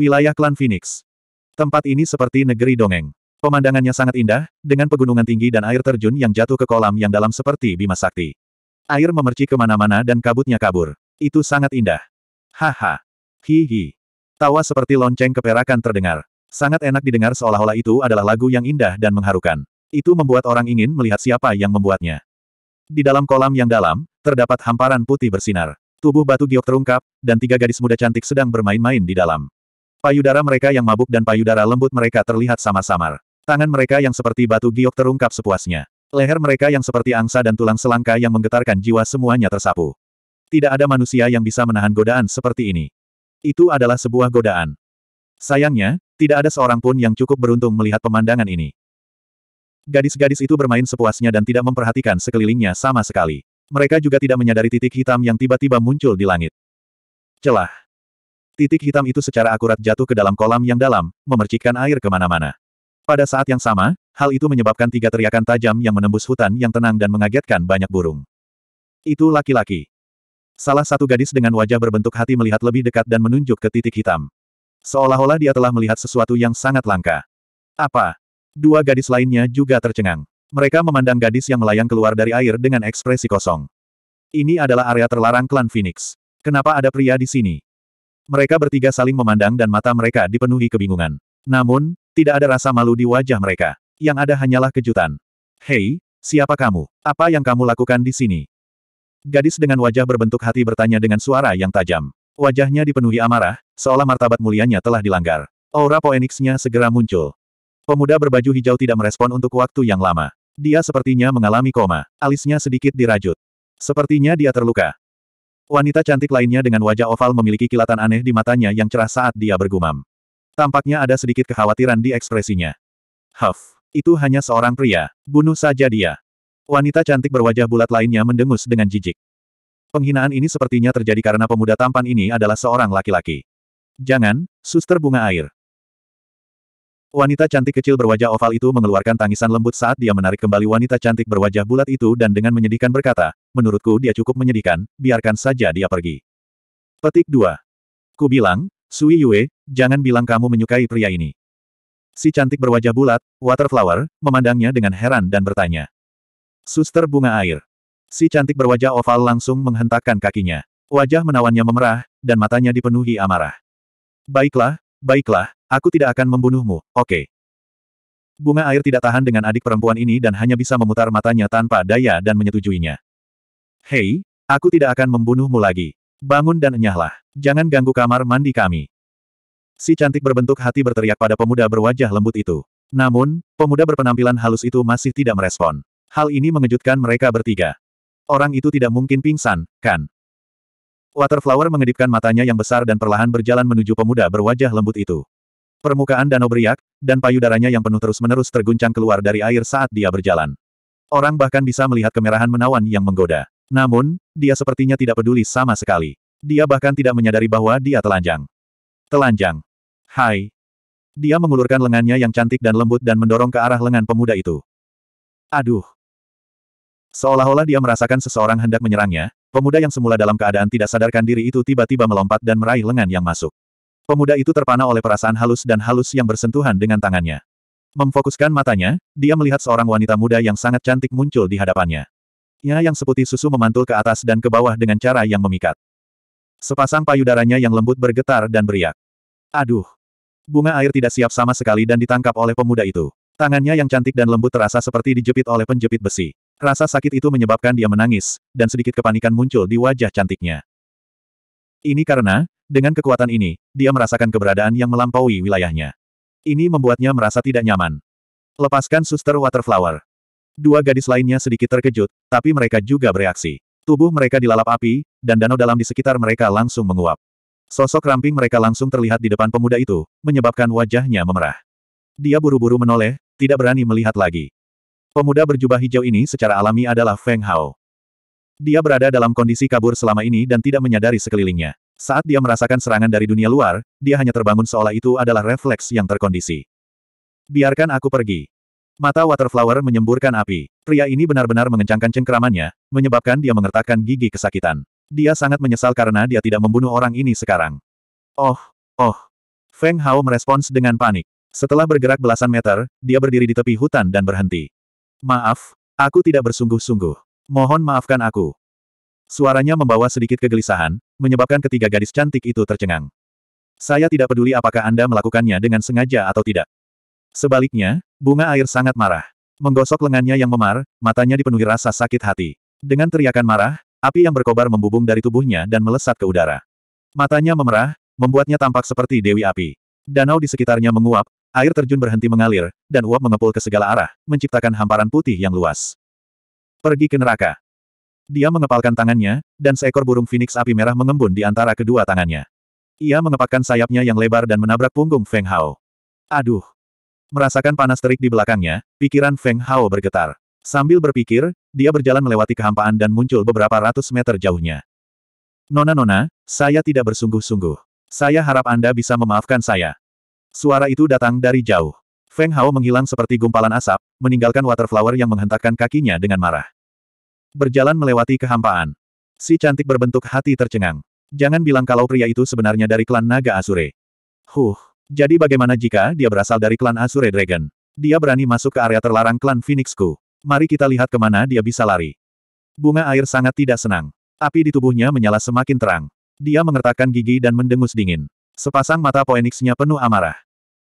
wilayah klan Phoenix. Tempat ini seperti negeri dongeng. Pemandangannya sangat indah, dengan pegunungan tinggi dan air terjun yang jatuh ke kolam yang dalam seperti bima sakti. Air memerci kemana-mana dan kabutnya kabur. Itu sangat indah. Haha. Hihi. Tawa seperti lonceng keperakan terdengar. Sangat enak didengar seolah-olah itu adalah lagu yang indah dan mengharukan. Itu membuat orang ingin melihat siapa yang membuatnya. Di dalam kolam yang dalam, terdapat hamparan putih bersinar. Tubuh batu giok terungkap, dan tiga gadis muda cantik sedang bermain-main di dalam. Payudara mereka yang mabuk dan payudara lembut mereka terlihat sama samar. Tangan mereka yang seperti batu giok terungkap sepuasnya. Leher mereka yang seperti angsa dan tulang selangka yang menggetarkan jiwa semuanya tersapu. Tidak ada manusia yang bisa menahan godaan seperti ini. Itu adalah sebuah godaan. Sayangnya, tidak ada seorang pun yang cukup beruntung melihat pemandangan ini. Gadis-gadis itu bermain sepuasnya dan tidak memperhatikan sekelilingnya sama sekali. Mereka juga tidak menyadari titik hitam yang tiba-tiba muncul di langit. Celah. Titik hitam itu secara akurat jatuh ke dalam kolam yang dalam, memercikkan air kemana-mana. Pada saat yang sama, hal itu menyebabkan tiga teriakan tajam yang menembus hutan yang tenang dan mengagetkan banyak burung. Itu laki-laki. Salah satu gadis dengan wajah berbentuk hati melihat lebih dekat dan menunjuk ke titik hitam. Seolah-olah dia telah melihat sesuatu yang sangat langka. Apa? Dua gadis lainnya juga tercengang. Mereka memandang gadis yang melayang keluar dari air dengan ekspresi kosong. Ini adalah area terlarang klan Phoenix. Kenapa ada pria di sini? Mereka bertiga saling memandang dan mata mereka dipenuhi kebingungan. Namun, tidak ada rasa malu di wajah mereka. Yang ada hanyalah kejutan. Hei, siapa kamu? Apa yang kamu lakukan di sini? Gadis dengan wajah berbentuk hati bertanya dengan suara yang tajam. Wajahnya dipenuhi amarah, seolah martabat mulianya telah dilanggar. Aura poeniksnya segera muncul. Pemuda berbaju hijau tidak merespon untuk waktu yang lama. Dia sepertinya mengalami koma, alisnya sedikit dirajut. Sepertinya dia terluka. Wanita cantik lainnya dengan wajah oval memiliki kilatan aneh di matanya yang cerah saat dia bergumam. Tampaknya ada sedikit kekhawatiran di ekspresinya. Huff, itu hanya seorang pria. Bunuh saja dia. Wanita cantik berwajah bulat lainnya mendengus dengan jijik. Penghinaan ini sepertinya terjadi karena pemuda tampan ini adalah seorang laki-laki. Jangan, suster bunga air. Wanita cantik kecil berwajah oval itu mengeluarkan tangisan lembut saat dia menarik kembali wanita cantik berwajah bulat itu dan dengan menyedihkan berkata, menurutku dia cukup menyedihkan, biarkan saja dia pergi. Petik 2. Ku bilang, Sui Yue, jangan bilang kamu menyukai pria ini. Si cantik berwajah bulat, Waterflower, memandangnya dengan heran dan bertanya. Suster bunga air. Si cantik berwajah oval langsung menghentakkan kakinya. Wajah menawannya memerah, dan matanya dipenuhi amarah. Baiklah, Baiklah, aku tidak akan membunuhmu, oke. Okay. Bunga air tidak tahan dengan adik perempuan ini dan hanya bisa memutar matanya tanpa daya dan menyetujuinya. Hei, aku tidak akan membunuhmu lagi. Bangun dan enyahlah. Jangan ganggu kamar mandi kami. Si cantik berbentuk hati berteriak pada pemuda berwajah lembut itu. Namun, pemuda berpenampilan halus itu masih tidak merespon. Hal ini mengejutkan mereka bertiga. Orang itu tidak mungkin pingsan, kan? Waterflower mengedipkan matanya yang besar dan perlahan berjalan menuju pemuda berwajah lembut itu. Permukaan danau beriak, dan payudaranya yang penuh terus-menerus terguncang keluar dari air saat dia berjalan. Orang bahkan bisa melihat kemerahan menawan yang menggoda. Namun, dia sepertinya tidak peduli sama sekali. Dia bahkan tidak menyadari bahwa dia telanjang. Telanjang. Hai. Dia mengulurkan lengannya yang cantik dan lembut dan mendorong ke arah lengan pemuda itu. Aduh. Seolah-olah dia merasakan seseorang hendak menyerangnya, pemuda yang semula dalam keadaan tidak sadarkan diri itu tiba-tiba melompat dan meraih lengan yang masuk. Pemuda itu terpana oleh perasaan halus dan halus yang bersentuhan dengan tangannya. Memfokuskan matanya, dia melihat seorang wanita muda yang sangat cantik muncul di hadapannya. Nya yang seputih susu memantul ke atas dan ke bawah dengan cara yang memikat. Sepasang payudaranya yang lembut bergetar dan beriak. Aduh! Bunga air tidak siap sama sekali dan ditangkap oleh pemuda itu. Tangannya yang cantik dan lembut terasa seperti dijepit oleh penjepit besi. Rasa sakit itu menyebabkan dia menangis, dan sedikit kepanikan muncul di wajah cantiknya. Ini karena, dengan kekuatan ini, dia merasakan keberadaan yang melampaui wilayahnya. Ini membuatnya merasa tidak nyaman. Lepaskan suster Waterflower. Dua gadis lainnya sedikit terkejut, tapi mereka juga bereaksi. Tubuh mereka dilalap api, dan danau dalam di sekitar mereka langsung menguap. Sosok ramping mereka langsung terlihat di depan pemuda itu, menyebabkan wajahnya memerah. Dia buru-buru menoleh, tidak berani melihat lagi. Pemuda berjubah hijau ini secara alami adalah Feng Hao. Dia berada dalam kondisi kabur selama ini dan tidak menyadari sekelilingnya. Saat dia merasakan serangan dari dunia luar, dia hanya terbangun seolah itu adalah refleks yang terkondisi. Biarkan aku pergi. Mata Waterflower menyemburkan api. Pria ini benar-benar mengencangkan cengkeramannya, menyebabkan dia mengertakkan gigi kesakitan. Dia sangat menyesal karena dia tidak membunuh orang ini sekarang. Oh, oh. Feng Hao merespons dengan panik. Setelah bergerak belasan meter, dia berdiri di tepi hutan dan berhenti. Maaf, aku tidak bersungguh-sungguh. Mohon maafkan aku. Suaranya membawa sedikit kegelisahan, menyebabkan ketiga gadis cantik itu tercengang. Saya tidak peduli apakah Anda melakukannya dengan sengaja atau tidak. Sebaliknya, bunga air sangat marah. Menggosok lengannya yang memar, matanya dipenuhi rasa sakit hati. Dengan teriakan marah, api yang berkobar membubung dari tubuhnya dan melesat ke udara. Matanya memerah, membuatnya tampak seperti Dewi Api. Danau di sekitarnya menguap, Air terjun berhenti mengalir, dan uap mengepul ke segala arah, menciptakan hamparan putih yang luas. Pergi ke neraka. Dia mengepalkan tangannya, dan seekor burung Phoenix api merah mengembun di antara kedua tangannya. Ia mengepakkan sayapnya yang lebar dan menabrak punggung Feng Hao. Aduh! Merasakan panas terik di belakangnya, pikiran Feng Hao bergetar. Sambil berpikir, dia berjalan melewati kehampaan dan muncul beberapa ratus meter jauhnya. Nona-nona, saya tidak bersungguh-sungguh. Saya harap Anda bisa memaafkan saya. Suara itu datang dari jauh. Feng Hao menghilang seperti gumpalan asap, meninggalkan Waterflower yang menghentakkan kakinya dengan marah. Berjalan melewati kehampaan. Si cantik berbentuk hati tercengang. Jangan bilang kalau pria itu sebenarnya dari klan Naga Asure. Huh, jadi bagaimana jika dia berasal dari klan Asure Dragon? Dia berani masuk ke area terlarang klan Phoenixku. Mari kita lihat kemana dia bisa lari. Bunga air sangat tidak senang. Api di tubuhnya menyala semakin terang. Dia mengertakkan gigi dan mendengus dingin. Sepasang mata Poenixnya penuh amarah.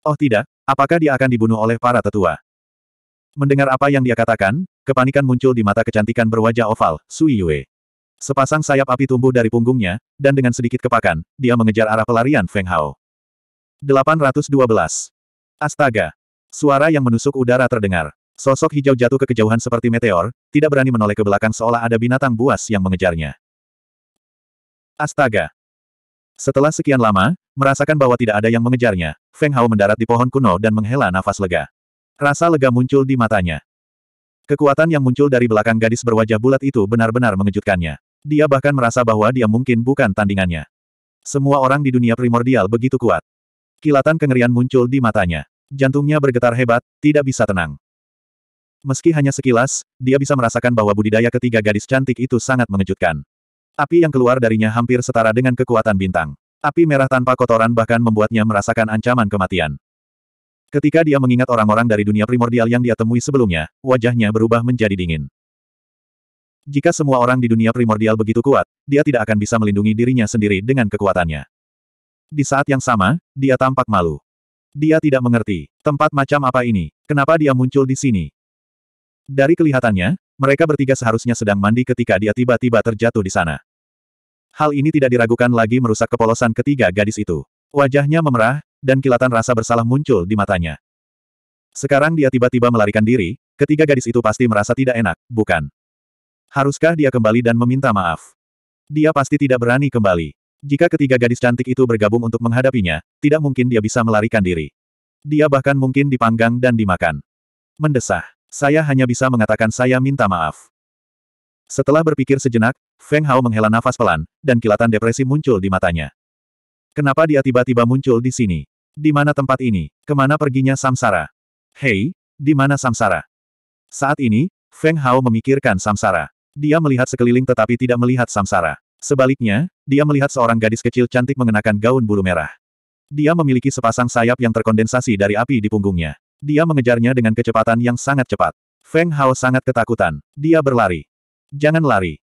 Oh tidak, apakah dia akan dibunuh oleh para tetua? Mendengar apa yang dia katakan, kepanikan muncul di mata kecantikan berwajah oval, Sui Yue. Sepasang sayap api tumbuh dari punggungnya, dan dengan sedikit kepakan, dia mengejar arah pelarian Feng Hao. 812. Astaga! Suara yang menusuk udara terdengar. Sosok hijau jatuh ke kejauhan seperti meteor, tidak berani menoleh ke belakang seolah ada binatang buas yang mengejarnya. Astaga! Setelah sekian lama, merasakan bahwa tidak ada yang mengejarnya, Feng Hao mendarat di pohon kuno dan menghela nafas lega. Rasa lega muncul di matanya. Kekuatan yang muncul dari belakang gadis berwajah bulat itu benar-benar mengejutkannya. Dia bahkan merasa bahwa dia mungkin bukan tandingannya. Semua orang di dunia primordial begitu kuat. Kilatan kengerian muncul di matanya. Jantungnya bergetar hebat, tidak bisa tenang. Meski hanya sekilas, dia bisa merasakan bahwa budidaya ketiga gadis cantik itu sangat mengejutkan. Api yang keluar darinya hampir setara dengan kekuatan bintang. Api merah tanpa kotoran bahkan membuatnya merasakan ancaman kematian. Ketika dia mengingat orang-orang dari dunia primordial yang dia temui sebelumnya, wajahnya berubah menjadi dingin. Jika semua orang di dunia primordial begitu kuat, dia tidak akan bisa melindungi dirinya sendiri dengan kekuatannya. Di saat yang sama, dia tampak malu. Dia tidak mengerti, tempat macam apa ini, kenapa dia muncul di sini, dari kelihatannya, mereka bertiga seharusnya sedang mandi ketika dia tiba-tiba terjatuh di sana. Hal ini tidak diragukan lagi merusak kepolosan ketiga gadis itu. Wajahnya memerah, dan kilatan rasa bersalah muncul di matanya. Sekarang dia tiba-tiba melarikan diri, ketiga gadis itu pasti merasa tidak enak, bukan? Haruskah dia kembali dan meminta maaf? Dia pasti tidak berani kembali. Jika ketiga gadis cantik itu bergabung untuk menghadapinya, tidak mungkin dia bisa melarikan diri. Dia bahkan mungkin dipanggang dan dimakan. Mendesah. Saya hanya bisa mengatakan saya minta maaf. Setelah berpikir sejenak, Feng Hao menghela nafas pelan, dan kilatan depresi muncul di matanya. Kenapa dia tiba-tiba muncul di sini? Di mana tempat ini? Kemana perginya Samsara? Hei, di mana Samsara? Saat ini, Feng Hao memikirkan Samsara. Dia melihat sekeliling tetapi tidak melihat Samsara. Sebaliknya, dia melihat seorang gadis kecil cantik mengenakan gaun bulu merah. Dia memiliki sepasang sayap yang terkondensasi dari api di punggungnya. Dia mengejarnya dengan kecepatan yang sangat cepat. Feng Hao sangat ketakutan. Dia berlari. Jangan lari.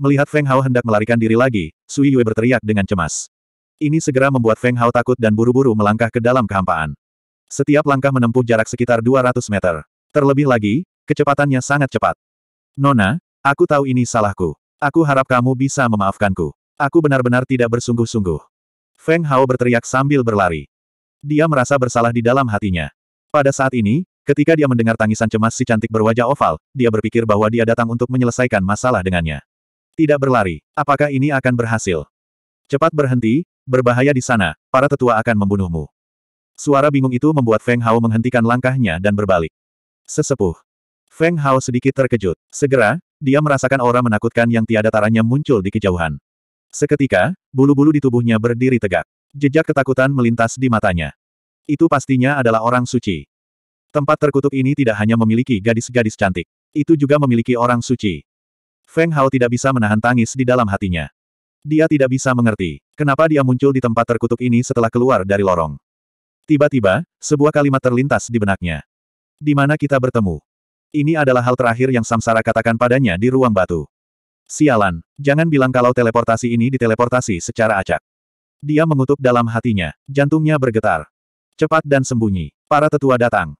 Melihat Feng Hao hendak melarikan diri lagi, Sui Yue berteriak dengan cemas. Ini segera membuat Feng Hao takut dan buru-buru melangkah ke dalam kehampaan. Setiap langkah menempuh jarak sekitar 200 meter. Terlebih lagi, kecepatannya sangat cepat. Nona, aku tahu ini salahku. Aku harap kamu bisa memaafkanku. Aku benar-benar tidak bersungguh-sungguh. Feng Hao berteriak sambil berlari. Dia merasa bersalah di dalam hatinya. Pada saat ini, ketika dia mendengar tangisan cemas si cantik berwajah oval, dia berpikir bahwa dia datang untuk menyelesaikan masalah dengannya. Tidak berlari. Apakah ini akan berhasil? Cepat berhenti, berbahaya di sana, para tetua akan membunuhmu. Suara bingung itu membuat Feng Hao menghentikan langkahnya dan berbalik. Sesepuh. Feng Hao sedikit terkejut. Segera, dia merasakan aura menakutkan yang tiada taranya muncul di kejauhan. Seketika, bulu-bulu di tubuhnya berdiri tegak. Jejak ketakutan melintas di matanya. Itu pastinya adalah orang suci. Tempat terkutuk ini tidak hanya memiliki gadis-gadis cantik. Itu juga memiliki orang suci. Feng Hao tidak bisa menahan tangis di dalam hatinya. Dia tidak bisa mengerti, kenapa dia muncul di tempat terkutuk ini setelah keluar dari lorong. Tiba-tiba, sebuah kalimat terlintas di benaknya. Di mana kita bertemu? Ini adalah hal terakhir yang Samsara katakan padanya di ruang batu. Sialan, jangan bilang kalau teleportasi ini diteleportasi secara acak. Dia mengutuk dalam hatinya, jantungnya bergetar. Cepat dan sembunyi. Para tetua datang.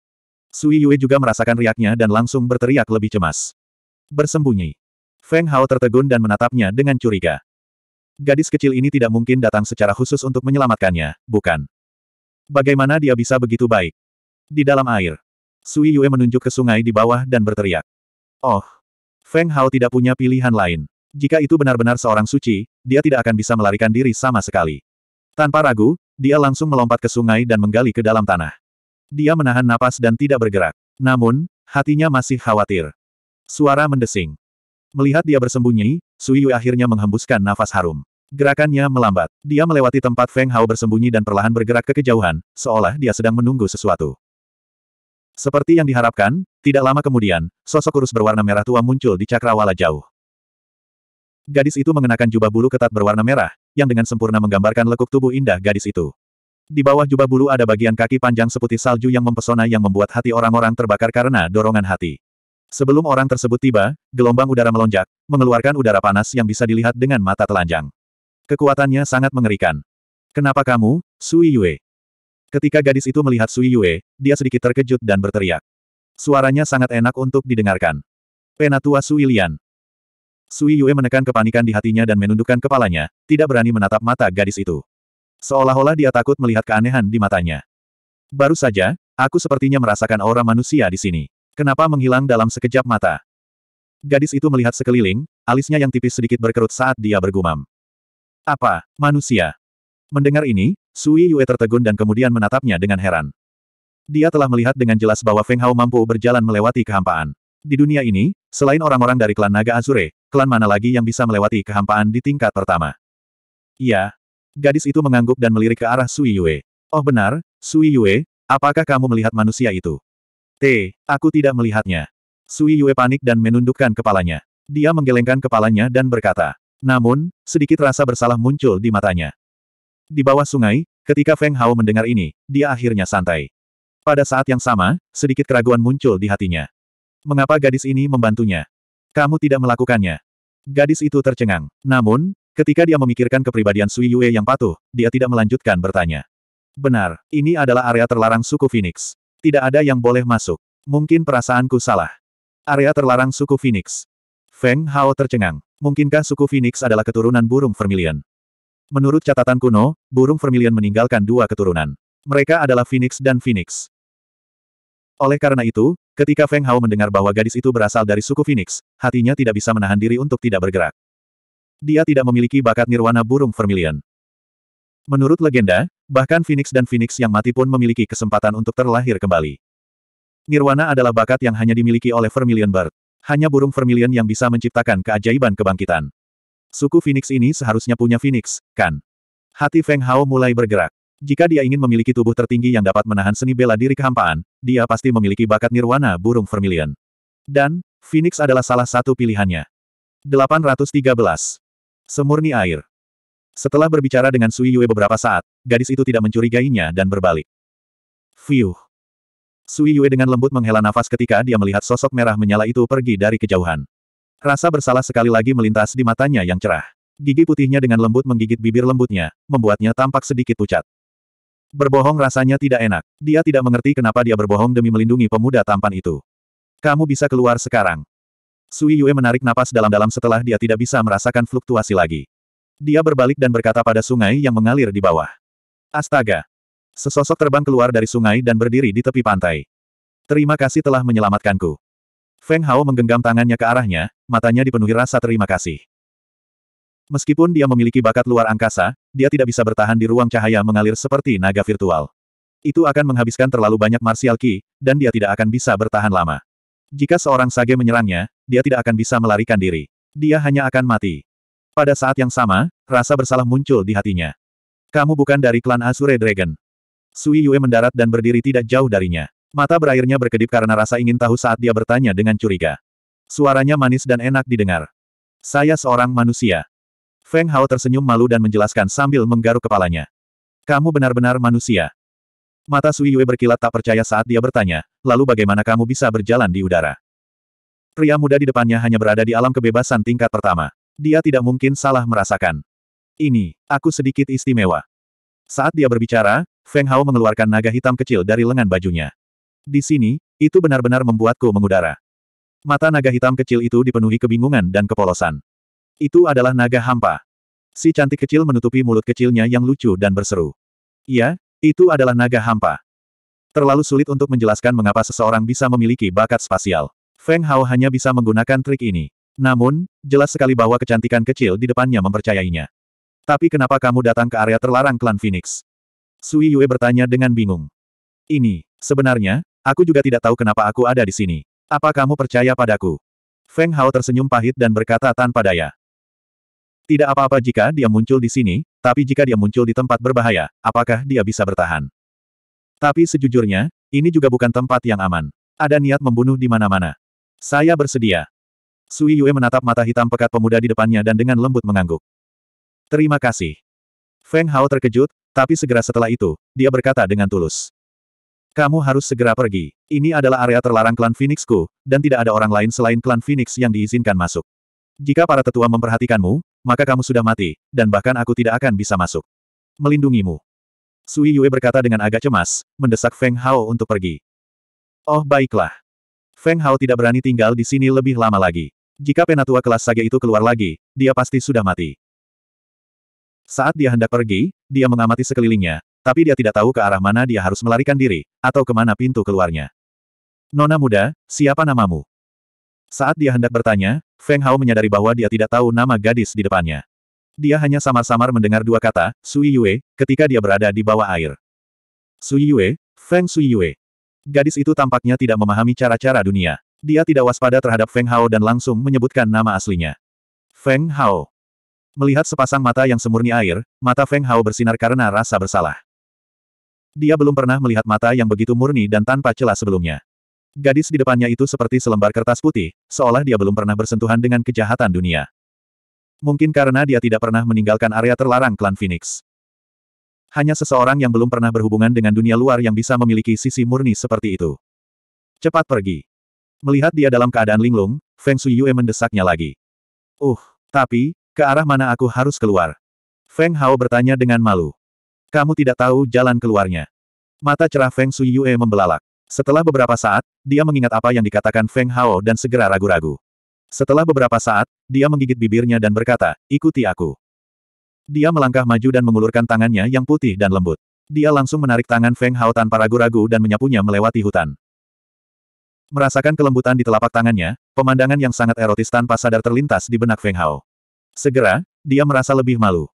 Sui Yue juga merasakan riaknya dan langsung berteriak lebih cemas. Bersembunyi. Feng Hao tertegun dan menatapnya dengan curiga. Gadis kecil ini tidak mungkin datang secara khusus untuk menyelamatkannya, bukan? Bagaimana dia bisa begitu baik? Di dalam air. Sui Yue menunjuk ke sungai di bawah dan berteriak. Oh. Feng Hao tidak punya pilihan lain. Jika itu benar-benar seorang suci, dia tidak akan bisa melarikan diri sama sekali. Tanpa ragu, dia langsung melompat ke sungai dan menggali ke dalam tanah. Dia menahan napas dan tidak bergerak. Namun, hatinya masih khawatir. Suara mendesing. Melihat dia bersembunyi, Sui Yui akhirnya menghembuskan nafas harum. Gerakannya melambat. Dia melewati tempat Feng Hao bersembunyi dan perlahan bergerak ke kejauhan, seolah dia sedang menunggu sesuatu. Seperti yang diharapkan, tidak lama kemudian, sosok kurus berwarna merah tua muncul di cakrawala jauh. Gadis itu mengenakan jubah bulu ketat berwarna merah, yang dengan sempurna menggambarkan lekuk tubuh indah gadis itu. Di bawah jubah bulu ada bagian kaki panjang seputih salju yang mempesona yang membuat hati orang-orang terbakar karena dorongan hati. Sebelum orang tersebut tiba, gelombang udara melonjak, mengeluarkan udara panas yang bisa dilihat dengan mata telanjang. Kekuatannya sangat mengerikan. Kenapa kamu, Sui Yue? Ketika gadis itu melihat Sui Yue, dia sedikit terkejut dan berteriak. Suaranya sangat enak untuk didengarkan. Penatua Sui Lian, Sui Yue menekan kepanikan di hatinya dan menundukkan kepalanya, tidak berani menatap mata gadis itu. Seolah-olah dia takut melihat keanehan di matanya. Baru saja, aku sepertinya merasakan aura manusia di sini. Kenapa menghilang dalam sekejap mata? Gadis itu melihat sekeliling, alisnya yang tipis sedikit berkerut saat dia bergumam. Apa, manusia? Mendengar ini, Sui Yue tertegun dan kemudian menatapnya dengan heran. Dia telah melihat dengan jelas bahwa Feng Hao mampu berjalan melewati kehampaan. Di dunia ini, selain orang-orang dari klan Naga Azure, klan mana lagi yang bisa melewati kehampaan di tingkat pertama? Iya. Gadis itu mengangguk dan melirik ke arah Sui Yue. Oh benar, Sui Yue, apakah kamu melihat manusia itu? T, aku tidak melihatnya. Sui Yue panik dan menundukkan kepalanya. Dia menggelengkan kepalanya dan berkata. Namun, sedikit rasa bersalah muncul di matanya. Di bawah sungai, ketika Feng Hao mendengar ini, dia akhirnya santai. Pada saat yang sama, sedikit keraguan muncul di hatinya. Mengapa gadis ini membantunya? Kamu tidak melakukannya. Gadis itu tercengang. Namun, ketika dia memikirkan kepribadian Sui Yue yang patuh, dia tidak melanjutkan bertanya. Benar, ini adalah area terlarang suku Phoenix. Tidak ada yang boleh masuk. Mungkin perasaanku salah. Area terlarang suku Phoenix. Feng Hao tercengang. Mungkinkah suku Phoenix adalah keturunan burung vermilion? Menurut catatan kuno, burung vermilion meninggalkan dua keturunan. Mereka adalah Phoenix dan Phoenix. Oleh karena itu, Ketika Feng Hao mendengar bahwa gadis itu berasal dari suku Phoenix, hatinya tidak bisa menahan diri untuk tidak bergerak. Dia tidak memiliki bakat nirwana burung vermilion. Menurut legenda, bahkan Phoenix dan Phoenix yang mati pun memiliki kesempatan untuk terlahir kembali. Nirwana adalah bakat yang hanya dimiliki oleh Vermilion Bird. Hanya burung vermilion yang bisa menciptakan keajaiban kebangkitan. Suku Phoenix ini seharusnya punya Phoenix, kan? Hati Feng Hao mulai bergerak. Jika dia ingin memiliki tubuh tertinggi yang dapat menahan seni bela diri kehampaan, dia pasti memiliki bakat nirwana burung vermilion. Dan, Phoenix adalah salah satu pilihannya. 813. Semurni air. Setelah berbicara dengan Sui Yue beberapa saat, gadis itu tidak mencurigainya dan berbalik. Fiuh. Sui Yue dengan lembut menghela nafas ketika dia melihat sosok merah menyala itu pergi dari kejauhan. Rasa bersalah sekali lagi melintas di matanya yang cerah. Gigi putihnya dengan lembut menggigit bibir lembutnya, membuatnya tampak sedikit pucat. Berbohong rasanya tidak enak. Dia tidak mengerti kenapa dia berbohong demi melindungi pemuda tampan itu. Kamu bisa keluar sekarang. Sui Yue menarik napas dalam-dalam setelah dia tidak bisa merasakan fluktuasi lagi. Dia berbalik dan berkata pada sungai yang mengalir di bawah. Astaga! Sesosok terbang keluar dari sungai dan berdiri di tepi pantai. Terima kasih telah menyelamatkanku. Feng Hao menggenggam tangannya ke arahnya, matanya dipenuhi rasa terima kasih. Meskipun dia memiliki bakat luar angkasa, dia tidak bisa bertahan di ruang cahaya mengalir seperti naga virtual. Itu akan menghabiskan terlalu banyak martial ki, dan dia tidak akan bisa bertahan lama. Jika seorang sage menyerangnya, dia tidak akan bisa melarikan diri. Dia hanya akan mati. Pada saat yang sama, rasa bersalah muncul di hatinya. Kamu bukan dari klan Azure Dragon. Sui Yue mendarat dan berdiri tidak jauh darinya. Mata berairnya berkedip karena rasa ingin tahu saat dia bertanya dengan curiga. Suaranya manis dan enak didengar. Saya seorang manusia. Feng Hao tersenyum malu dan menjelaskan sambil menggaruk kepalanya. Kamu benar-benar manusia. Mata Sui Yue berkilat tak percaya saat dia bertanya, lalu bagaimana kamu bisa berjalan di udara? Pria muda di depannya hanya berada di alam kebebasan tingkat pertama. Dia tidak mungkin salah merasakan. Ini, aku sedikit istimewa. Saat dia berbicara, Feng Hao mengeluarkan naga hitam kecil dari lengan bajunya. Di sini, itu benar-benar membuatku mengudara. Mata naga hitam kecil itu dipenuhi kebingungan dan kepolosan. Itu adalah naga hampa. Si cantik kecil menutupi mulut kecilnya yang lucu dan berseru. Iya, itu adalah naga hampa. Terlalu sulit untuk menjelaskan mengapa seseorang bisa memiliki bakat spasial. Feng Hao hanya bisa menggunakan trik ini. Namun, jelas sekali bahwa kecantikan kecil di depannya mempercayainya. Tapi kenapa kamu datang ke area terlarang klan Phoenix? Sui Yue bertanya dengan bingung. Ini, sebenarnya, aku juga tidak tahu kenapa aku ada di sini. Apa kamu percaya padaku? Feng Hao tersenyum pahit dan berkata tanpa daya. Tidak apa-apa jika dia muncul di sini, tapi jika dia muncul di tempat berbahaya, apakah dia bisa bertahan? Tapi sejujurnya, ini juga bukan tempat yang aman. Ada niat membunuh di mana-mana. Saya bersedia. Sui Yue menatap mata hitam pekat pemuda di depannya dan dengan lembut mengangguk. Terima kasih. Feng Hao terkejut, tapi segera setelah itu, dia berkata dengan tulus. Kamu harus segera pergi. Ini adalah area terlarang klan Phoenixku, dan tidak ada orang lain selain klan Phoenix yang diizinkan masuk. Jika para tetua memperhatikanmu, maka kamu sudah mati, dan bahkan aku tidak akan bisa masuk. Melindungimu. Sui Yue berkata dengan agak cemas, mendesak Feng Hao untuk pergi. Oh baiklah. Feng Hao tidak berani tinggal di sini lebih lama lagi. Jika penatua kelas Sage itu keluar lagi, dia pasti sudah mati. Saat dia hendak pergi, dia mengamati sekelilingnya, tapi dia tidak tahu ke arah mana dia harus melarikan diri, atau kemana pintu keluarnya. Nona muda, siapa namamu? Saat dia hendak bertanya, Feng Hao menyadari bahwa dia tidak tahu nama gadis di depannya. Dia hanya samar-samar mendengar dua kata, Sui Yue, ketika dia berada di bawah air. Sui Yue, Feng Sui Yue. Gadis itu tampaknya tidak memahami cara-cara dunia. Dia tidak waspada terhadap Feng Hao dan langsung menyebutkan nama aslinya. Feng Hao. Melihat sepasang mata yang semurni air, mata Feng Hao bersinar karena rasa bersalah. Dia belum pernah melihat mata yang begitu murni dan tanpa celah sebelumnya. Gadis di depannya itu seperti selembar kertas putih, seolah dia belum pernah bersentuhan dengan kejahatan dunia. Mungkin karena dia tidak pernah meninggalkan area terlarang klan Phoenix. Hanya seseorang yang belum pernah berhubungan dengan dunia luar yang bisa memiliki sisi murni seperti itu. Cepat pergi. Melihat dia dalam keadaan linglung, Feng Suyue mendesaknya lagi. Uh, tapi, ke arah mana aku harus keluar? Feng Hao bertanya dengan malu. Kamu tidak tahu jalan keluarnya. Mata cerah Feng Suyue membelalak. Setelah beberapa saat, dia mengingat apa yang dikatakan Feng Hao dan segera ragu-ragu. Setelah beberapa saat, dia menggigit bibirnya dan berkata, ikuti aku. Dia melangkah maju dan mengulurkan tangannya yang putih dan lembut. Dia langsung menarik tangan Feng Hao tanpa ragu-ragu dan menyapunya melewati hutan. Merasakan kelembutan di telapak tangannya, pemandangan yang sangat erotis tanpa sadar terlintas di benak Feng Hao. Segera, dia merasa lebih malu.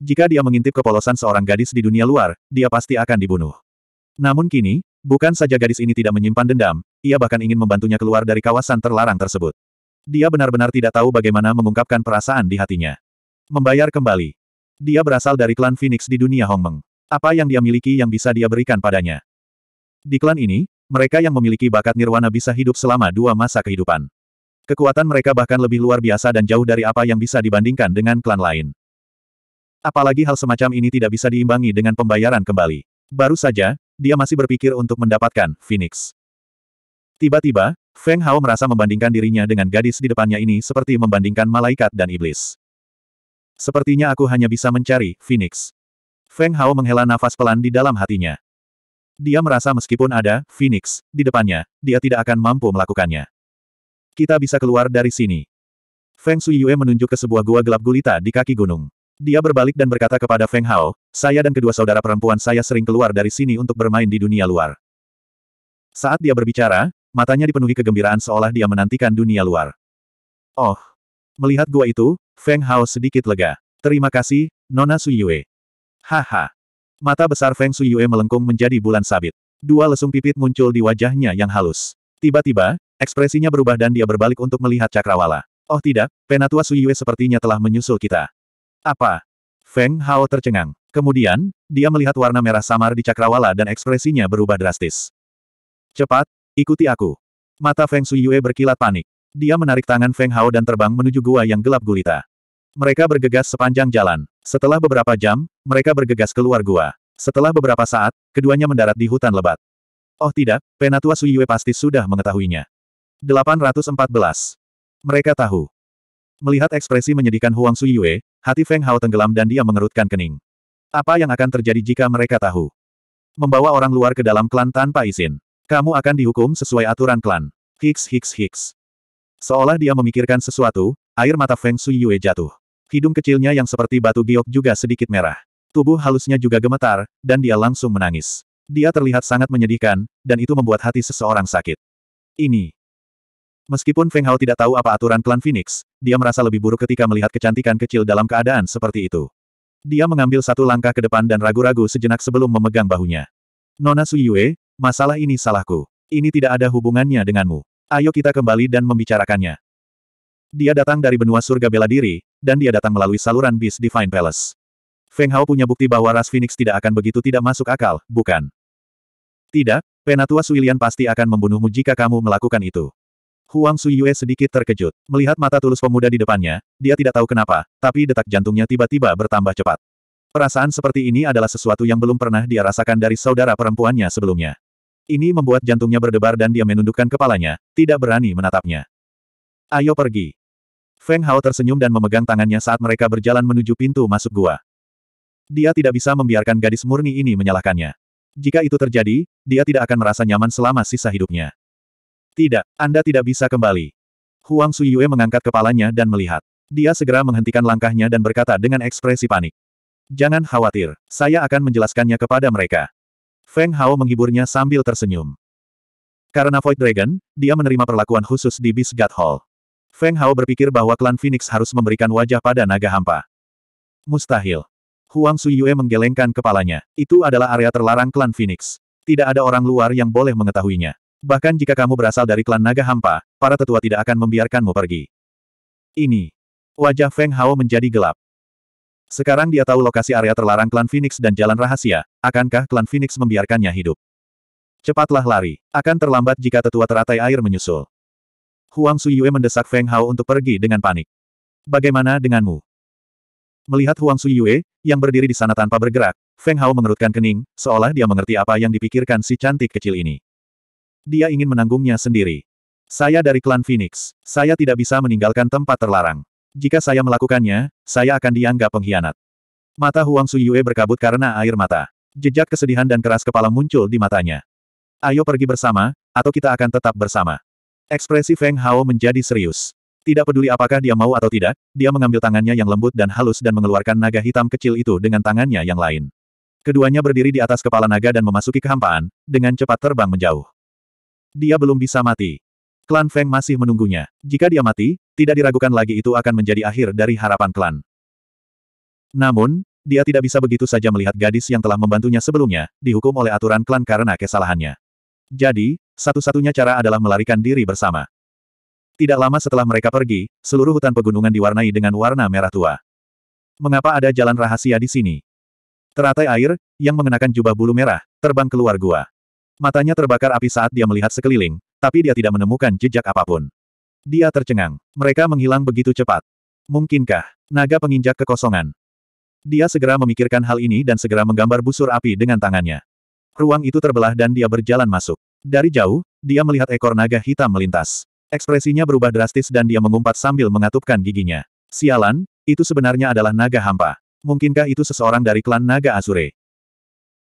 Jika dia mengintip kepolosan seorang gadis di dunia luar, dia pasti akan dibunuh. Namun kini, Bukan saja gadis ini tidak menyimpan dendam, ia bahkan ingin membantunya keluar dari kawasan terlarang tersebut. Dia benar-benar tidak tahu bagaimana mengungkapkan perasaan di hatinya. Membayar kembali. Dia berasal dari klan Phoenix di dunia Hongmeng. Apa yang dia miliki yang bisa dia berikan padanya? Di klan ini, mereka yang memiliki bakat nirwana bisa hidup selama dua masa kehidupan. Kekuatan mereka bahkan lebih luar biasa dan jauh dari apa yang bisa dibandingkan dengan klan lain. Apalagi hal semacam ini tidak bisa diimbangi dengan pembayaran kembali. Baru saja, dia masih berpikir untuk mendapatkan Phoenix. Tiba-tiba, Feng Hao merasa membandingkan dirinya dengan gadis di depannya ini seperti membandingkan malaikat dan iblis. Sepertinya aku hanya bisa mencari Phoenix. Feng Hao menghela nafas pelan di dalam hatinya. Dia merasa meskipun ada Phoenix di depannya, dia tidak akan mampu melakukannya. Kita bisa keluar dari sini. Feng Suyue menunjuk ke sebuah gua gelap gulita di kaki gunung. Dia berbalik dan berkata kepada Feng Hao, saya dan kedua saudara perempuan saya sering keluar dari sini untuk bermain di dunia luar. Saat dia berbicara, matanya dipenuhi kegembiraan seolah dia menantikan dunia luar. Oh! Melihat gua itu, Feng Hao sedikit lega. Terima kasih, Nona Suyue. Haha! Mata besar Feng Suyue melengkung menjadi bulan sabit. Dua lesung pipit muncul di wajahnya yang halus. Tiba-tiba, ekspresinya berubah dan dia berbalik untuk melihat cakrawala. Oh tidak, Penatua Suyue sepertinya telah menyusul kita. Apa? Feng Hao tercengang. Kemudian, dia melihat warna merah samar di cakrawala dan ekspresinya berubah drastis. Cepat, ikuti aku. Mata Feng Suyue berkilat panik. Dia menarik tangan Feng Hao dan terbang menuju gua yang gelap gulita. Mereka bergegas sepanjang jalan. Setelah beberapa jam, mereka bergegas keluar gua. Setelah beberapa saat, keduanya mendarat di hutan lebat. Oh tidak, Penatua Suyue pasti sudah mengetahuinya. 814. Mereka tahu. Melihat ekspresi menyedihkan Huang Suyue, hati Feng Hao tenggelam dan dia mengerutkan kening. Apa yang akan terjadi jika mereka tahu? Membawa orang luar ke dalam klan tanpa izin. Kamu akan dihukum sesuai aturan klan. Hiks hiks hiks. Seolah dia memikirkan sesuatu, air mata Feng Shui Yue jatuh. Hidung kecilnya yang seperti batu giok juga sedikit merah. Tubuh halusnya juga gemetar, dan dia langsung menangis. Dia terlihat sangat menyedihkan, dan itu membuat hati seseorang sakit. Ini, Meskipun Feng Hao tidak tahu apa aturan klan Phoenix, dia merasa lebih buruk ketika melihat kecantikan kecil dalam keadaan seperti itu. Dia mengambil satu langkah ke depan dan ragu-ragu sejenak sebelum memegang bahunya. Nona Suyue, masalah ini salahku. Ini tidak ada hubungannya denganmu. Ayo kita kembali dan membicarakannya. Dia datang dari benua surga bela diri, dan dia datang melalui saluran bis Divine Palace. Feng Hao punya bukti bahwa ras Phoenix tidak akan begitu tidak masuk akal, bukan? Tidak, Penatua Suilian pasti akan membunuhmu jika kamu melakukan itu. Huang Suyue sedikit terkejut. Melihat mata tulus pemuda di depannya, dia tidak tahu kenapa, tapi detak jantungnya tiba-tiba bertambah cepat. Perasaan seperti ini adalah sesuatu yang belum pernah dia rasakan dari saudara perempuannya sebelumnya. Ini membuat jantungnya berdebar dan dia menundukkan kepalanya, tidak berani menatapnya. Ayo pergi. Feng Hao tersenyum dan memegang tangannya saat mereka berjalan menuju pintu masuk gua. Dia tidak bisa membiarkan gadis murni ini menyalahkannya. Jika itu terjadi, dia tidak akan merasa nyaman selama sisa hidupnya. Tidak, Anda tidak bisa kembali. Huang Suyue mengangkat kepalanya dan melihat. Dia segera menghentikan langkahnya dan berkata dengan ekspresi panik. Jangan khawatir, saya akan menjelaskannya kepada mereka. Feng Hao menghiburnya sambil tersenyum. Karena Void Dragon, dia menerima perlakuan khusus di Beast God Hall. Feng Hao berpikir bahwa klan Phoenix harus memberikan wajah pada naga hampa. Mustahil. Huang Suyue menggelengkan kepalanya. Itu adalah area terlarang klan Phoenix. Tidak ada orang luar yang boleh mengetahuinya. Bahkan jika kamu berasal dari klan naga hampa, para tetua tidak akan membiarkanmu pergi. Ini. Wajah Feng Hao menjadi gelap. Sekarang dia tahu lokasi area terlarang klan Phoenix dan jalan rahasia, akankah klan Phoenix membiarkannya hidup? Cepatlah lari, akan terlambat jika tetua teratai air menyusul. Huang Suyue mendesak Feng Hao untuk pergi dengan panik. Bagaimana denganmu? Melihat Huang Suyue, yang berdiri di sana tanpa bergerak, Feng Hao mengerutkan kening, seolah dia mengerti apa yang dipikirkan si cantik kecil ini. Dia ingin menanggungnya sendiri. Saya dari klan Phoenix. Saya tidak bisa meninggalkan tempat terlarang. Jika saya melakukannya, saya akan dianggap pengkhianat. Mata Huang Suyue berkabut karena air mata. Jejak kesedihan dan keras kepala muncul di matanya. Ayo pergi bersama, atau kita akan tetap bersama. Ekspresi Feng Hao menjadi serius. Tidak peduli apakah dia mau atau tidak, dia mengambil tangannya yang lembut dan halus dan mengeluarkan naga hitam kecil itu dengan tangannya yang lain. Keduanya berdiri di atas kepala naga dan memasuki kehampaan, dengan cepat terbang menjauh. Dia belum bisa mati. Klan Feng masih menunggunya. Jika dia mati, tidak diragukan lagi itu akan menjadi akhir dari harapan klan. Namun, dia tidak bisa begitu saja melihat gadis yang telah membantunya sebelumnya, dihukum oleh aturan klan karena kesalahannya. Jadi, satu-satunya cara adalah melarikan diri bersama. Tidak lama setelah mereka pergi, seluruh hutan pegunungan diwarnai dengan warna merah tua. Mengapa ada jalan rahasia di sini? Teratai air, yang mengenakan jubah bulu merah, terbang keluar gua. Matanya terbakar api saat dia melihat sekeliling, tapi dia tidak menemukan jejak apapun. Dia tercengang. Mereka menghilang begitu cepat. Mungkinkah? Naga penginjak kekosongan. Dia segera memikirkan hal ini dan segera menggambar busur api dengan tangannya. Ruang itu terbelah dan dia berjalan masuk. Dari jauh, dia melihat ekor naga hitam melintas. Ekspresinya berubah drastis dan dia mengumpat sambil mengatupkan giginya. Sialan, itu sebenarnya adalah naga hampa. Mungkinkah itu seseorang dari klan naga Azure?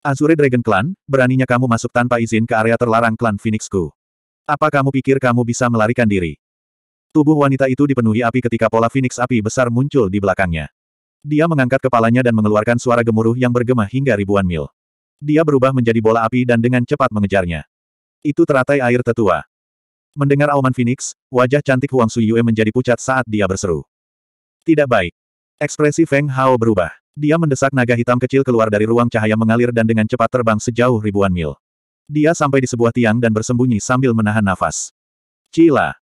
Azure Dragon Clan, beraninya kamu masuk tanpa izin ke area terlarang klan Phoenixku. Apa kamu pikir kamu bisa melarikan diri? Tubuh wanita itu dipenuhi api ketika pola Phoenix api besar muncul di belakangnya. Dia mengangkat kepalanya dan mengeluarkan suara gemuruh yang bergema hingga ribuan mil. Dia berubah menjadi bola api dan dengan cepat mengejarnya. Itu teratai air tetua. Mendengar auman Phoenix, wajah cantik Huang Suyue menjadi pucat saat dia berseru. Tidak baik. Ekspresi Feng Hao berubah. Dia mendesak naga hitam kecil keluar dari ruang cahaya mengalir dan dengan cepat terbang sejauh ribuan mil. Dia sampai di sebuah tiang dan bersembunyi sambil menahan nafas. Cila!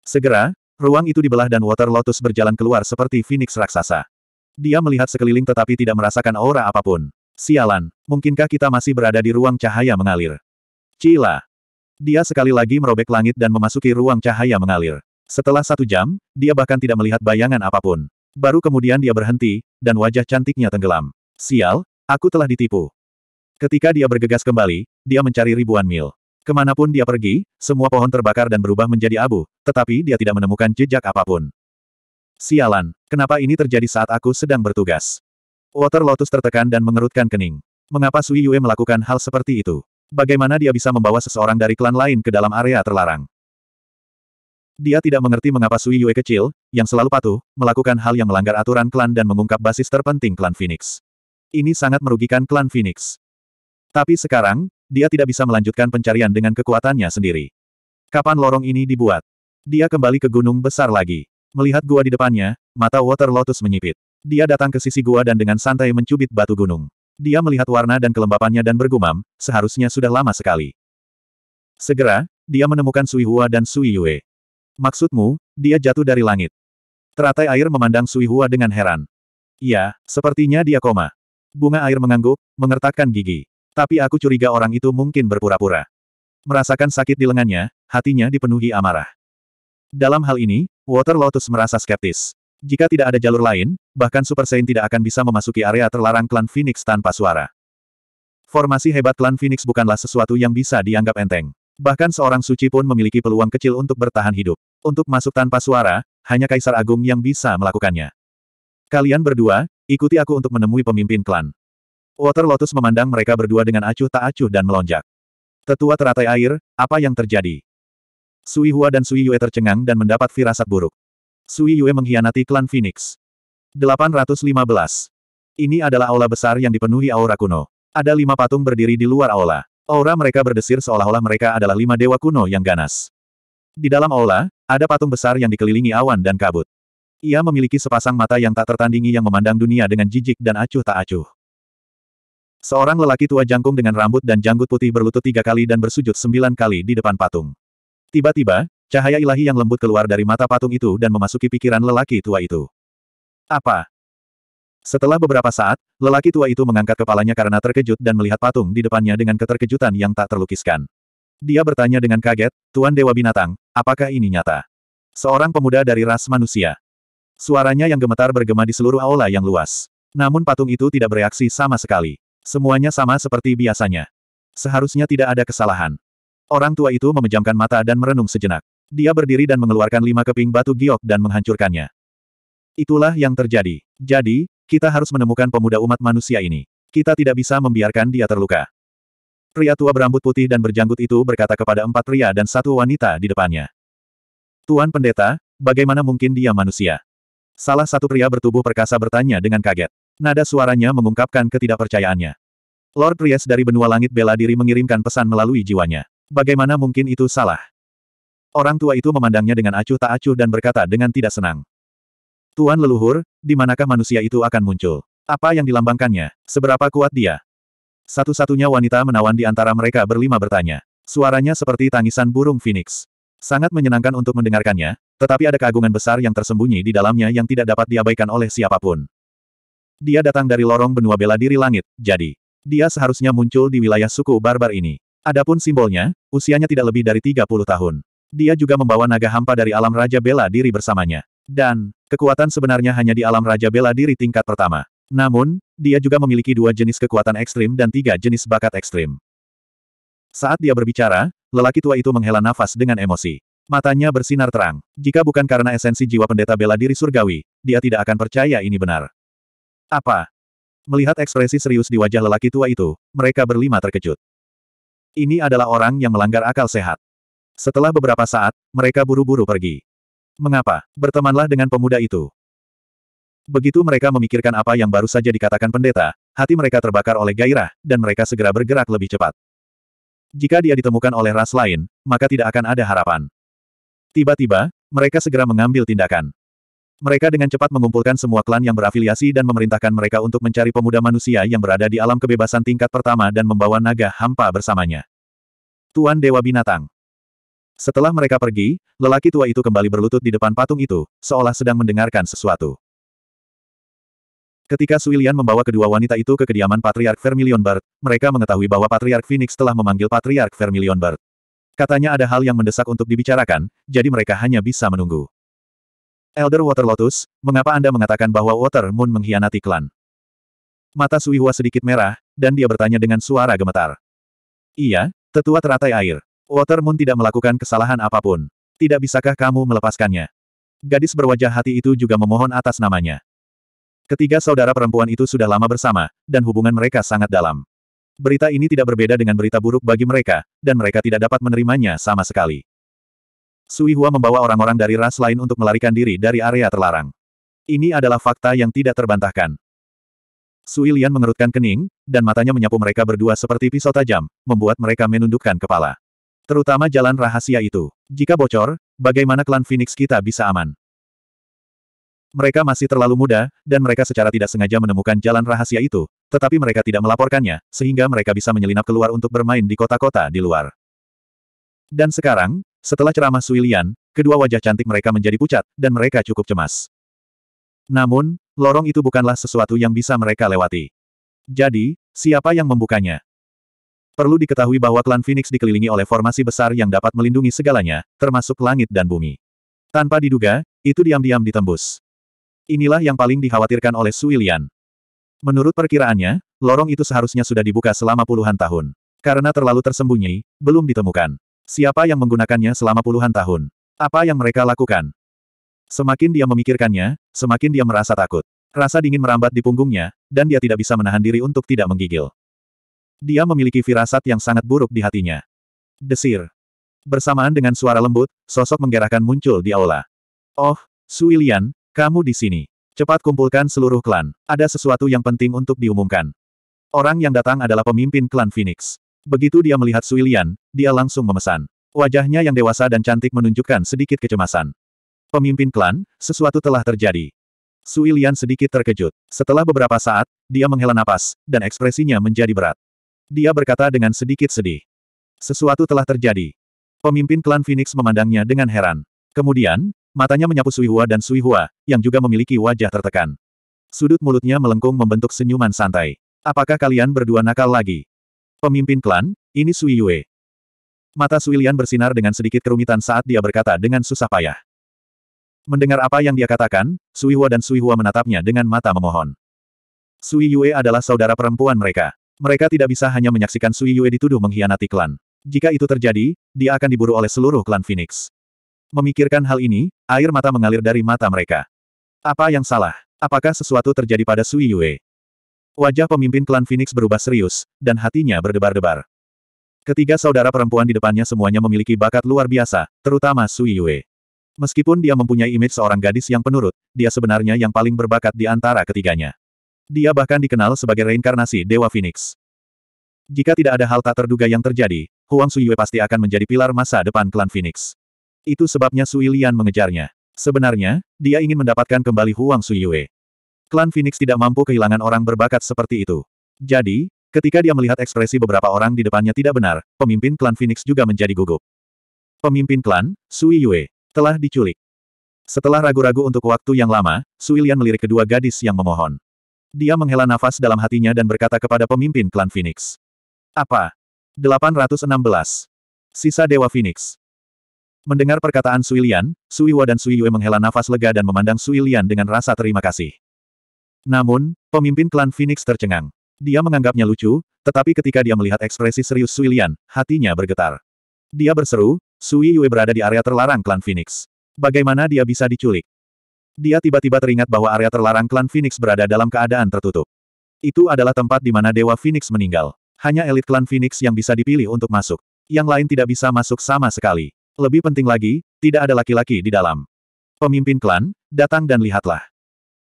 Segera, ruang itu dibelah dan Water Lotus berjalan keluar seperti Phoenix raksasa. Dia melihat sekeliling tetapi tidak merasakan aura apapun. Sialan, mungkinkah kita masih berada di ruang cahaya mengalir? Cila! Dia sekali lagi merobek langit dan memasuki ruang cahaya mengalir. Setelah satu jam, dia bahkan tidak melihat bayangan apapun. Baru kemudian dia berhenti, dan wajah cantiknya tenggelam. Sial, aku telah ditipu. Ketika dia bergegas kembali, dia mencari ribuan mil. Kemanapun dia pergi, semua pohon terbakar dan berubah menjadi abu, tetapi dia tidak menemukan jejak apapun. Sialan, kenapa ini terjadi saat aku sedang bertugas? Water Lotus tertekan dan mengerutkan kening. Mengapa Sui Yue melakukan hal seperti itu? Bagaimana dia bisa membawa seseorang dari klan lain ke dalam area terlarang? Dia tidak mengerti mengapa Sui Yue kecil, yang selalu patuh, melakukan hal yang melanggar aturan klan dan mengungkap basis terpenting klan Phoenix. Ini sangat merugikan klan Phoenix. Tapi sekarang, dia tidak bisa melanjutkan pencarian dengan kekuatannya sendiri. Kapan lorong ini dibuat? Dia kembali ke gunung besar lagi. Melihat gua di depannya, mata Water Lotus menyipit. Dia datang ke sisi gua dan dengan santai mencubit batu gunung. Dia melihat warna dan kelembapannya dan bergumam, seharusnya sudah lama sekali. Segera, dia menemukan Sui Hua dan Sui Yue. Maksudmu, dia jatuh dari langit. Teratai air memandang Sui Hua dengan heran. Ya, sepertinya dia koma. Bunga air mengangguk, mengertakkan gigi. Tapi aku curiga orang itu mungkin berpura-pura. Merasakan sakit di lengannya, hatinya dipenuhi amarah. Dalam hal ini, Water Lotus merasa skeptis. Jika tidak ada jalur lain, bahkan Super Saiyan tidak akan bisa memasuki area terlarang klan Phoenix tanpa suara. Formasi hebat klan Phoenix bukanlah sesuatu yang bisa dianggap enteng. Bahkan seorang suci pun memiliki peluang kecil untuk bertahan hidup. Untuk masuk tanpa suara, hanya Kaisar Agung yang bisa melakukannya. Kalian berdua, ikuti aku untuk menemui pemimpin klan. Water Lotus memandang mereka berdua dengan acuh tak acuh dan melonjak. Tetua teratai air, apa yang terjadi? Sui Hua dan Sui Yue tercengang dan mendapat firasat buruk. Sui Yue mengkhianati klan Phoenix. 815. Ini adalah aula besar yang dipenuhi aura kuno. Ada lima patung berdiri di luar aula. Aura mereka berdesir seolah-olah mereka adalah lima dewa kuno yang ganas. Di dalam aula, ada patung besar yang dikelilingi awan dan kabut. Ia memiliki sepasang mata yang tak tertandingi yang memandang dunia dengan jijik dan acuh tak acuh. Seorang lelaki tua jangkung dengan rambut dan janggut putih berlutut tiga kali dan bersujud sembilan kali di depan patung. Tiba-tiba, cahaya ilahi yang lembut keluar dari mata patung itu dan memasuki pikiran lelaki tua itu. Apa? Setelah beberapa saat, lelaki tua itu mengangkat kepalanya karena terkejut dan melihat patung di depannya dengan keterkejutan yang tak terlukiskan. Dia bertanya dengan kaget, Tuan Dewa Binatang, apakah ini nyata? Seorang pemuda dari ras manusia. Suaranya yang gemetar bergema di seluruh aula yang luas. Namun patung itu tidak bereaksi sama sekali. Semuanya sama seperti biasanya. Seharusnya tidak ada kesalahan. Orang tua itu memejamkan mata dan merenung sejenak. Dia berdiri dan mengeluarkan lima keping batu giok dan menghancurkannya. Itulah yang terjadi. Jadi, kita harus menemukan pemuda umat manusia ini. Kita tidak bisa membiarkan dia terluka. Pria tua berambut putih dan berjanggut itu berkata kepada empat pria dan satu wanita di depannya. Tuan pendeta, bagaimana mungkin dia manusia? Salah satu pria bertubuh perkasa bertanya dengan kaget. Nada suaranya mengungkapkan ketidakpercayaannya. Lord Ries dari benua langit bela diri mengirimkan pesan melalui jiwanya. Bagaimana mungkin itu salah? Orang tua itu memandangnya dengan acuh tak acuh dan berkata dengan tidak senang. Tuan leluhur, di manakah manusia itu akan muncul? Apa yang dilambangkannya? Seberapa kuat dia? Satu-satunya wanita menawan di antara mereka berlima bertanya. Suaranya seperti tangisan burung phoenix. Sangat menyenangkan untuk mendengarkannya, tetapi ada keagungan besar yang tersembunyi di dalamnya yang tidak dapat diabaikan oleh siapapun. Dia datang dari lorong benua bela diri langit, jadi dia seharusnya muncul di wilayah suku barbar ini. Adapun simbolnya, usianya tidak lebih dari 30 tahun. Dia juga membawa naga hampa dari alam Raja Bela diri bersamanya. Dan, kekuatan sebenarnya hanya di alam Raja Bela Diri tingkat pertama. Namun, dia juga memiliki dua jenis kekuatan ekstrim dan tiga jenis bakat ekstrim. Saat dia berbicara, lelaki tua itu menghela nafas dengan emosi. Matanya bersinar terang. Jika bukan karena esensi jiwa pendeta bela diri surgawi, dia tidak akan percaya ini benar. Apa? Melihat ekspresi serius di wajah lelaki tua itu, mereka berlima terkejut. Ini adalah orang yang melanggar akal sehat. Setelah beberapa saat, mereka buru-buru pergi. Mengapa? Bertemanlah dengan pemuda itu. Begitu mereka memikirkan apa yang baru saja dikatakan pendeta, hati mereka terbakar oleh gairah, dan mereka segera bergerak lebih cepat. Jika dia ditemukan oleh ras lain, maka tidak akan ada harapan. Tiba-tiba, mereka segera mengambil tindakan. Mereka dengan cepat mengumpulkan semua klan yang berafiliasi dan memerintahkan mereka untuk mencari pemuda manusia yang berada di alam kebebasan tingkat pertama dan membawa naga hampa bersamanya. Tuan Dewa Binatang setelah mereka pergi, lelaki tua itu kembali berlutut di depan patung itu, seolah sedang mendengarkan sesuatu. Ketika Suilian membawa kedua wanita itu ke kediaman Patriark Vermilion Bird, mereka mengetahui bahwa Patriark Phoenix telah memanggil Patriark Vermilion Bird. Katanya ada hal yang mendesak untuk dibicarakan, jadi mereka hanya bisa menunggu. Elder Water Lotus, mengapa Anda mengatakan bahwa Water Moon mengkhianati klan? Mata Suihua sedikit merah, dan dia bertanya dengan suara gemetar. Iya, tetua teratai air. Water Moon tidak melakukan kesalahan apapun. Tidak bisakah kamu melepaskannya? Gadis berwajah hati itu juga memohon atas namanya. Ketiga saudara perempuan itu sudah lama bersama, dan hubungan mereka sangat dalam. Berita ini tidak berbeda dengan berita buruk bagi mereka, dan mereka tidak dapat menerimanya sama sekali. Sui Hua membawa orang-orang dari ras lain untuk melarikan diri dari area terlarang. Ini adalah fakta yang tidak terbantahkan. Sui Lian mengerutkan kening, dan matanya menyapu mereka berdua seperti pisau tajam, membuat mereka menundukkan kepala. Terutama jalan rahasia itu. Jika bocor, bagaimana klan Phoenix kita bisa aman? Mereka masih terlalu muda, dan mereka secara tidak sengaja menemukan jalan rahasia itu, tetapi mereka tidak melaporkannya, sehingga mereka bisa menyelinap keluar untuk bermain di kota-kota di luar. Dan sekarang, setelah ceramah Suilian, kedua wajah cantik mereka menjadi pucat, dan mereka cukup cemas. Namun, lorong itu bukanlah sesuatu yang bisa mereka lewati. Jadi, siapa yang membukanya? Perlu diketahui bahwa klan Phoenix dikelilingi oleh formasi besar yang dapat melindungi segalanya, termasuk langit dan bumi. Tanpa diduga, itu diam-diam ditembus. Inilah yang paling dikhawatirkan oleh Suilian. Menurut perkiraannya, lorong itu seharusnya sudah dibuka selama puluhan tahun. Karena terlalu tersembunyi, belum ditemukan. Siapa yang menggunakannya selama puluhan tahun? Apa yang mereka lakukan? Semakin dia memikirkannya, semakin dia merasa takut. Rasa dingin merambat di punggungnya, dan dia tidak bisa menahan diri untuk tidak menggigil. Dia memiliki firasat yang sangat buruk di hatinya. Desir. Bersamaan dengan suara lembut, sosok menggerakkan muncul di aula. Oh, Suilian, kamu di sini. Cepat kumpulkan seluruh klan. Ada sesuatu yang penting untuk diumumkan. Orang yang datang adalah pemimpin klan Phoenix. Begitu dia melihat Suilian, dia langsung memesan. Wajahnya yang dewasa dan cantik menunjukkan sedikit kecemasan. Pemimpin klan, sesuatu telah terjadi. Suilian sedikit terkejut. Setelah beberapa saat, dia menghela napas, dan ekspresinya menjadi berat. Dia berkata dengan sedikit sedih. Sesuatu telah terjadi. Pemimpin klan Phoenix memandangnya dengan heran. Kemudian, matanya menyapu Suihua dan Suihua, yang juga memiliki wajah tertekan. Sudut mulutnya melengkung membentuk senyuman santai. Apakah kalian berdua nakal lagi? Pemimpin klan, ini Sui Yue. Mata Sui Lian bersinar dengan sedikit kerumitan saat dia berkata dengan susah payah. Mendengar apa yang dia katakan, Sui Hua dan Sui Hua menatapnya dengan mata memohon. Sui Yue adalah saudara perempuan mereka. Mereka tidak bisa hanya menyaksikan Sui Yue dituduh mengkhianati klan. Jika itu terjadi, dia akan diburu oleh seluruh klan Phoenix. Memikirkan hal ini, air mata mengalir dari mata mereka. Apa yang salah? Apakah sesuatu terjadi pada Sui Yue? Wajah pemimpin klan Phoenix berubah serius, dan hatinya berdebar-debar. Ketiga saudara perempuan di depannya semuanya memiliki bakat luar biasa, terutama Sui Yue. Meskipun dia mempunyai image seorang gadis yang penurut, dia sebenarnya yang paling berbakat di antara ketiganya. Dia bahkan dikenal sebagai reinkarnasi Dewa Phoenix. Jika tidak ada hal tak terduga yang terjadi, Huang Suyue pasti akan menjadi pilar masa depan klan Phoenix. Itu sebabnya Sui Lian mengejarnya. Sebenarnya, dia ingin mendapatkan kembali Huang Suyue. Klan Phoenix tidak mampu kehilangan orang berbakat seperti itu. Jadi, ketika dia melihat ekspresi beberapa orang di depannya tidak benar, pemimpin klan Phoenix juga menjadi gugup. Pemimpin klan, Sui Yue, telah diculik. Setelah ragu-ragu untuk waktu yang lama, Sui Lian melirik kedua gadis yang memohon. Dia menghela nafas dalam hatinya dan berkata kepada pemimpin klan Phoenix. Apa? 816. Sisa Dewa Phoenix. Mendengar perkataan Sui Lian, Sui Wa dan Sui Yue menghela nafas lega dan memandang Sui Lian dengan rasa terima kasih. Namun, pemimpin klan Phoenix tercengang. Dia menganggapnya lucu, tetapi ketika dia melihat ekspresi serius Sui Lian, hatinya bergetar. Dia berseru, Sui Yue berada di area terlarang klan Phoenix. Bagaimana dia bisa diculik? Dia tiba-tiba teringat bahwa area terlarang klan Phoenix berada dalam keadaan tertutup. Itu adalah tempat di mana Dewa Phoenix meninggal. Hanya elit klan Phoenix yang bisa dipilih untuk masuk. Yang lain tidak bisa masuk sama sekali. Lebih penting lagi, tidak ada laki-laki di dalam. Pemimpin klan, datang dan lihatlah.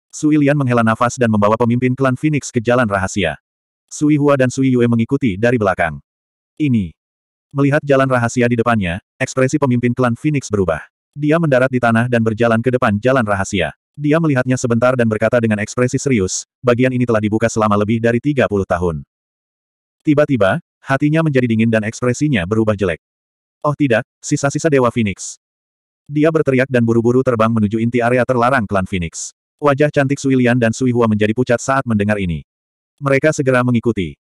Sui Lian menghela nafas dan membawa pemimpin klan Phoenix ke jalan rahasia. Sui Hua dan Sui Yue mengikuti dari belakang. Ini. Melihat jalan rahasia di depannya, ekspresi pemimpin klan Phoenix berubah. Dia mendarat di tanah dan berjalan ke depan jalan rahasia. Dia melihatnya sebentar dan berkata dengan ekspresi serius, bagian ini telah dibuka selama lebih dari 30 tahun. Tiba-tiba, hatinya menjadi dingin dan ekspresinya berubah jelek. Oh tidak, sisa-sisa Dewa Phoenix. Dia berteriak dan buru-buru terbang menuju inti area terlarang klan Phoenix. Wajah cantik Suilian dan Sui Hua menjadi pucat saat mendengar ini. Mereka segera mengikuti.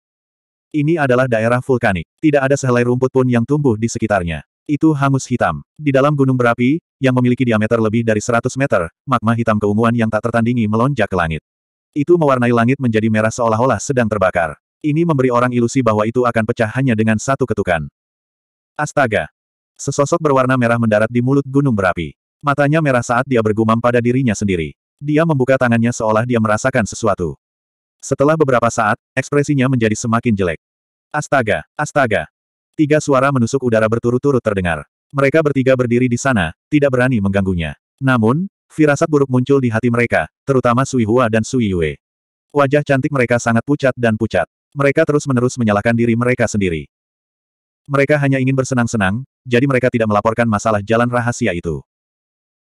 Ini adalah daerah vulkanik. Tidak ada sehelai rumput pun yang tumbuh di sekitarnya. Itu hangus hitam. Di dalam gunung berapi, yang memiliki diameter lebih dari 100 meter, magma hitam keunguan yang tak tertandingi melonjak ke langit. Itu mewarnai langit menjadi merah seolah-olah sedang terbakar. Ini memberi orang ilusi bahwa itu akan pecah hanya dengan satu ketukan. Astaga! Sesosok berwarna merah mendarat di mulut gunung berapi. Matanya merah saat dia bergumam pada dirinya sendiri. Dia membuka tangannya seolah dia merasakan sesuatu. Setelah beberapa saat, ekspresinya menjadi semakin jelek. Astaga, astaga, Tiga suara menusuk udara berturut-turut terdengar. Mereka bertiga berdiri di sana, tidak berani mengganggunya. Namun, firasat buruk muncul di hati mereka, terutama Sui Hua dan Sui Yue. Wajah cantik mereka sangat pucat dan pucat. Mereka terus-menerus menyalahkan diri mereka sendiri. Mereka hanya ingin bersenang-senang, jadi mereka tidak melaporkan masalah jalan rahasia itu.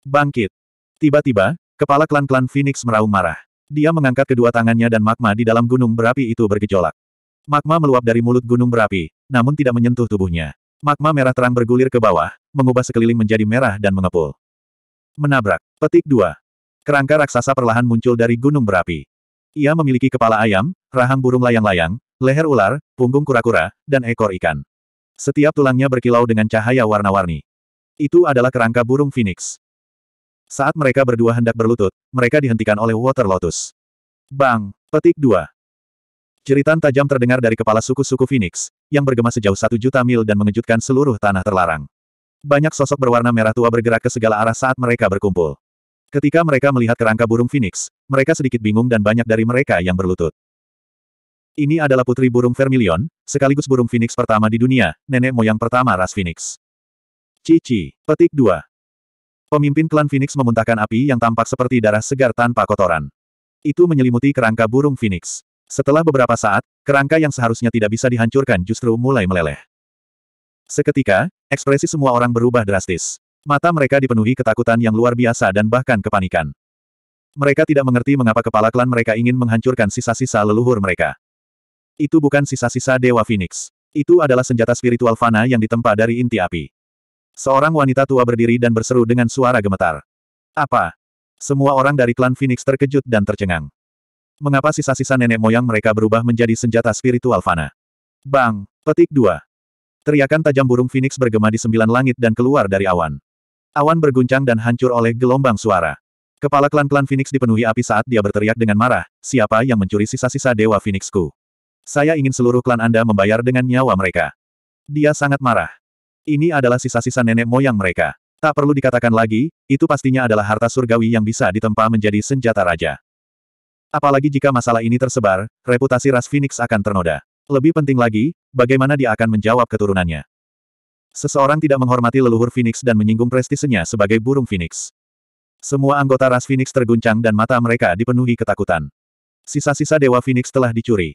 Bangkit! Tiba-tiba, kepala klan-klan Phoenix meraung marah. Dia mengangkat kedua tangannya dan magma di dalam gunung berapi itu bergejolak. Magma meluap dari mulut gunung berapi, namun tidak menyentuh tubuhnya. Magma merah terang bergulir ke bawah, mengubah sekeliling menjadi merah dan mengepul. Menabrak. Petik 2. Kerangka raksasa perlahan muncul dari gunung berapi. Ia memiliki kepala ayam, rahang burung layang-layang, leher ular, punggung kura-kura, dan ekor ikan. Setiap tulangnya berkilau dengan cahaya warna-warni. Itu adalah kerangka burung phoenix. Saat mereka berdua hendak berlutut, mereka dihentikan oleh Water Lotus. Bang! Petik 2. Jeritan tajam terdengar dari kepala suku-suku Phoenix, yang bergema sejauh satu juta mil dan mengejutkan seluruh tanah terlarang. Banyak sosok berwarna merah tua bergerak ke segala arah saat mereka berkumpul. Ketika mereka melihat kerangka burung Phoenix, mereka sedikit bingung dan banyak dari mereka yang berlutut. Ini adalah putri burung Vermilion, sekaligus burung Phoenix pertama di dunia, nenek moyang pertama ras Phoenix. Cici, petik 2. Pemimpin klan Phoenix memuntahkan api yang tampak seperti darah segar tanpa kotoran. Itu menyelimuti kerangka burung Phoenix. Setelah beberapa saat, kerangka yang seharusnya tidak bisa dihancurkan justru mulai meleleh. Seketika, ekspresi semua orang berubah drastis. Mata mereka dipenuhi ketakutan yang luar biasa dan bahkan kepanikan. Mereka tidak mengerti mengapa kepala klan mereka ingin menghancurkan sisa-sisa leluhur mereka. Itu bukan sisa-sisa Dewa Phoenix. Itu adalah senjata spiritual fana yang ditempa dari inti api. Seorang wanita tua berdiri dan berseru dengan suara gemetar. Apa? Semua orang dari klan Phoenix terkejut dan tercengang. Mengapa sisa-sisa nenek moyang mereka berubah menjadi senjata spiritual fana? Bang! Petik 2. Teriakan tajam burung Phoenix bergema di sembilan langit dan keluar dari awan. Awan berguncang dan hancur oleh gelombang suara. Kepala klan-klan Phoenix dipenuhi api saat dia berteriak dengan marah, siapa yang mencuri sisa-sisa Dewa Phoenixku? Saya ingin seluruh klan Anda membayar dengan nyawa mereka. Dia sangat marah. Ini adalah sisa-sisa nenek moyang mereka. Tak perlu dikatakan lagi, itu pastinya adalah harta surgawi yang bisa ditempa menjadi senjata raja. Apalagi jika masalah ini tersebar, reputasi ras Phoenix akan ternoda. Lebih penting lagi, bagaimana dia akan menjawab keturunannya. Seseorang tidak menghormati leluhur Phoenix dan menyinggung prestisenya sebagai burung Phoenix. Semua anggota ras Phoenix terguncang dan mata mereka dipenuhi ketakutan. Sisa-sisa Dewa Phoenix telah dicuri.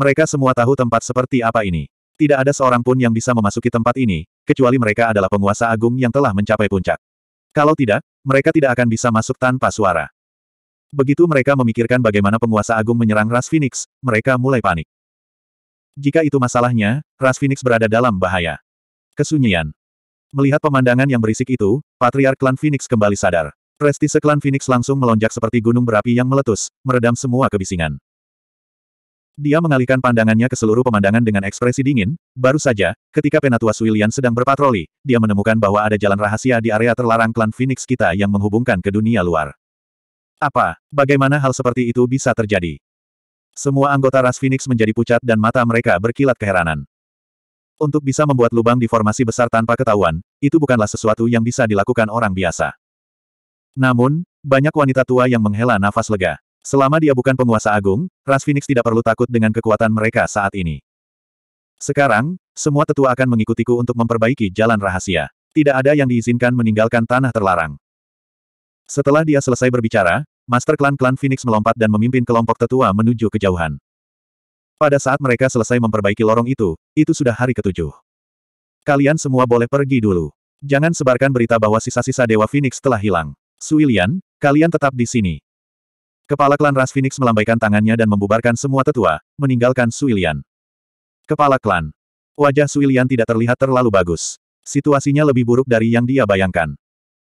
Mereka semua tahu tempat seperti apa ini. Tidak ada seorang pun yang bisa memasuki tempat ini, kecuali mereka adalah penguasa agung yang telah mencapai puncak. Kalau tidak, mereka tidak akan bisa masuk tanpa suara. Begitu mereka memikirkan bagaimana penguasa agung menyerang Ras Phoenix, mereka mulai panik. Jika itu masalahnya, Ras Phoenix berada dalam bahaya. Kesunyian. Melihat pemandangan yang berisik itu, Patriark Klan Phoenix kembali sadar. Prestise Klan Phoenix langsung melonjak seperti gunung berapi yang meletus, meredam semua kebisingan. Dia mengalihkan pandangannya ke seluruh pemandangan dengan ekspresi dingin, baru saja, ketika Penatua Suilian sedang berpatroli, dia menemukan bahwa ada jalan rahasia di area terlarang klan Phoenix kita yang menghubungkan ke dunia luar. Apa, bagaimana hal seperti itu bisa terjadi? Semua anggota ras Phoenix menjadi pucat dan mata mereka berkilat keheranan. Untuk bisa membuat lubang di formasi besar tanpa ketahuan, itu bukanlah sesuatu yang bisa dilakukan orang biasa. Namun, banyak wanita tua yang menghela nafas lega. Selama dia bukan penguasa agung, ras Phoenix tidak perlu takut dengan kekuatan mereka saat ini. Sekarang, semua tetua akan mengikutiku untuk memperbaiki jalan rahasia. Tidak ada yang diizinkan meninggalkan tanah terlarang. Setelah dia selesai berbicara, Master klan-klan Phoenix melompat dan memimpin kelompok tetua menuju kejauhan. Pada saat mereka selesai memperbaiki lorong itu, itu sudah hari ketujuh. Kalian semua boleh pergi dulu. Jangan sebarkan berita bahwa sisa-sisa Dewa Phoenix telah hilang. Suilian, kalian tetap di sini. Kepala klan Ras Phoenix melambaikan tangannya dan membubarkan semua tetua, meninggalkan Suilian. Kepala klan. Wajah Suilian tidak terlihat terlalu bagus. Situasinya lebih buruk dari yang dia bayangkan.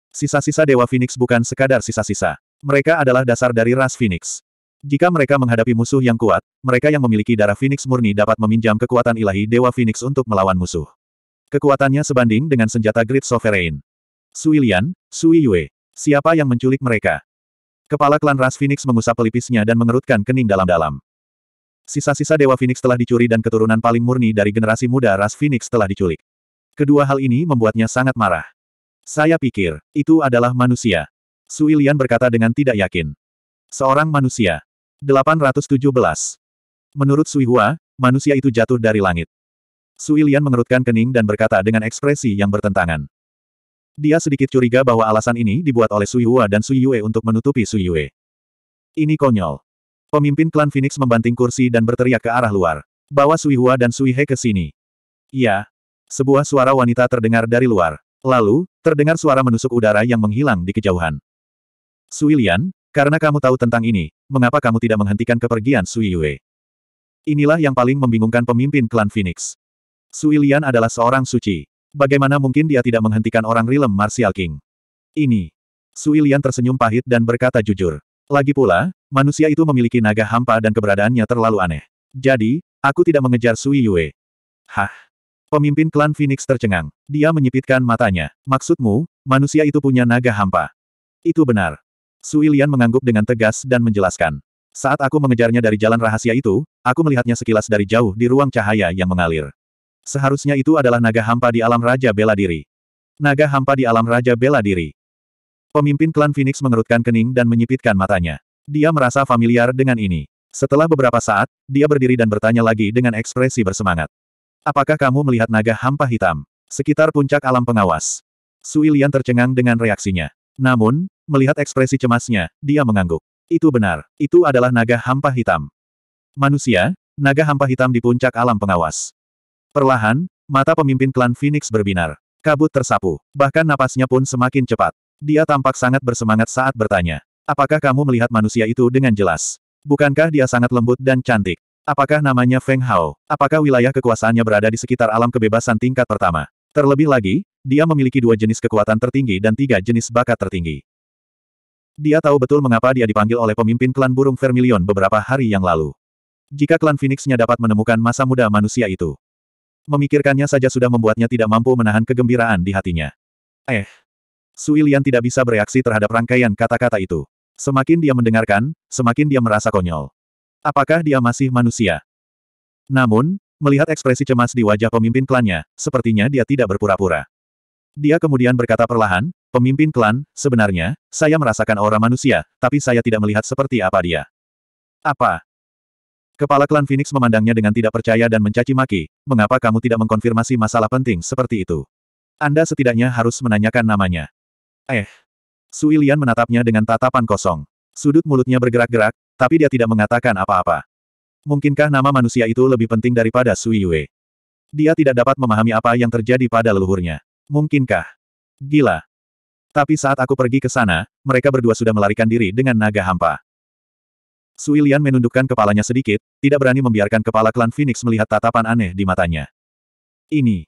Sisa-sisa Dewa Phoenix bukan sekadar sisa-sisa. Mereka adalah dasar dari ras Phoenix. Jika mereka menghadapi musuh yang kuat, mereka yang memiliki darah Phoenix murni dapat meminjam kekuatan ilahi Dewa Phoenix untuk melawan musuh. Kekuatannya sebanding dengan senjata Great Sovereign. Sui Lian, Sui Yue. Siapa yang menculik mereka? Kepala klan ras Phoenix mengusap pelipisnya dan mengerutkan kening dalam-dalam. Sisa-sisa Dewa Phoenix telah dicuri dan keturunan paling murni dari generasi muda ras Phoenix telah diculik. Kedua hal ini membuatnya sangat marah. Saya pikir, itu adalah manusia. Sui Lian berkata dengan tidak yakin. Seorang manusia. 817. Menurut Sui Hua, manusia itu jatuh dari langit. Sui Lian mengerutkan kening dan berkata dengan ekspresi yang bertentangan. Dia sedikit curiga bahwa alasan ini dibuat oleh Sui Hua dan Sui Yue untuk menutupi Sui Yue. Ini konyol. Pemimpin klan Phoenix membanting kursi dan berteriak ke arah luar. Bawa Sui Hua dan Sui He ke sini. Ya. Sebuah suara wanita terdengar dari luar. Lalu, terdengar suara menusuk udara yang menghilang di kejauhan. Suilian, karena kamu tahu tentang ini, mengapa kamu tidak menghentikan kepergian Sui Yue? Inilah yang paling membingungkan pemimpin klan Phoenix. Suilian adalah seorang suci. Bagaimana mungkin dia tidak menghentikan orang rilem Martial King? Ini. Suilian tersenyum pahit dan berkata jujur. Lagi pula, manusia itu memiliki naga hampa dan keberadaannya terlalu aneh. Jadi, aku tidak mengejar Sui Yue. Hah? Pemimpin klan Phoenix tercengang. Dia menyipitkan matanya. Maksudmu, manusia itu punya naga hampa? Itu benar. Sui Lian mengangguk dengan tegas dan menjelaskan. Saat aku mengejarnya dari jalan rahasia itu, aku melihatnya sekilas dari jauh di ruang cahaya yang mengalir. Seharusnya itu adalah naga hampa di alam Raja Bela Diri. Naga hampa di alam Raja Bela Diri. Pemimpin klan Phoenix mengerutkan kening dan menyipitkan matanya. Dia merasa familiar dengan ini. Setelah beberapa saat, dia berdiri dan bertanya lagi dengan ekspresi bersemangat. Apakah kamu melihat naga hampa hitam? Sekitar puncak alam pengawas. Sui Lian tercengang dengan reaksinya. Namun, melihat ekspresi cemasnya, dia mengangguk. Itu benar, itu adalah naga hampa hitam. Manusia, naga hampa hitam di puncak alam pengawas. Perlahan, mata pemimpin klan Phoenix berbinar. Kabut tersapu, bahkan napasnya pun semakin cepat. Dia tampak sangat bersemangat saat bertanya. Apakah kamu melihat manusia itu dengan jelas? Bukankah dia sangat lembut dan cantik? Apakah namanya Feng Hao? Apakah wilayah kekuasaannya berada di sekitar alam kebebasan tingkat pertama? Terlebih lagi, dia memiliki dua jenis kekuatan tertinggi dan tiga jenis bakat tertinggi. Dia tahu betul mengapa dia dipanggil oleh pemimpin klan burung Vermilion beberapa hari yang lalu. Jika klan Phoenixnya dapat menemukan masa muda manusia itu. Memikirkannya saja sudah membuatnya tidak mampu menahan kegembiraan di hatinya. Eh. Suilian tidak bisa bereaksi terhadap rangkaian kata-kata itu. Semakin dia mendengarkan, semakin dia merasa konyol. Apakah dia masih manusia? Namun, melihat ekspresi cemas di wajah pemimpin klannya, sepertinya dia tidak berpura-pura. Dia kemudian berkata perlahan, pemimpin klan, sebenarnya, saya merasakan aura manusia, tapi saya tidak melihat seperti apa dia. Apa? Kepala klan Phoenix memandangnya dengan tidak percaya dan mencaci maki, mengapa kamu tidak mengkonfirmasi masalah penting seperti itu? Anda setidaknya harus menanyakan namanya. Eh. Suilian menatapnya dengan tatapan kosong. Sudut mulutnya bergerak-gerak, tapi dia tidak mengatakan apa-apa. Mungkinkah nama manusia itu lebih penting daripada Sui Yue? Dia tidak dapat memahami apa yang terjadi pada leluhurnya. Mungkinkah? Gila. Tapi saat aku pergi ke sana, mereka berdua sudah melarikan diri dengan naga hampa. Suilian menundukkan kepalanya sedikit, tidak berani membiarkan kepala klan Phoenix melihat tatapan aneh di matanya. Ini.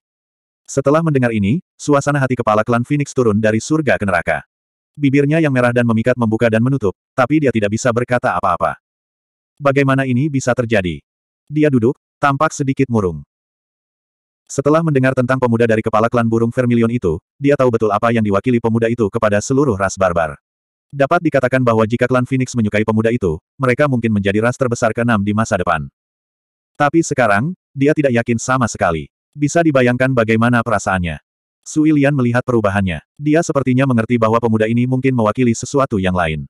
Setelah mendengar ini, suasana hati kepala klan Phoenix turun dari surga ke neraka. Bibirnya yang merah dan memikat membuka dan menutup, tapi dia tidak bisa berkata apa-apa. Bagaimana ini bisa terjadi? Dia duduk, tampak sedikit murung. Setelah mendengar tentang pemuda dari kepala klan burung vermilion itu, dia tahu betul apa yang diwakili pemuda itu kepada seluruh ras barbar. Dapat dikatakan bahwa jika klan Phoenix menyukai pemuda itu, mereka mungkin menjadi ras terbesar keenam di masa depan. Tapi sekarang, dia tidak yakin sama sekali. Bisa dibayangkan bagaimana perasaannya. Sui Lian melihat perubahannya. Dia sepertinya mengerti bahwa pemuda ini mungkin mewakili sesuatu yang lain.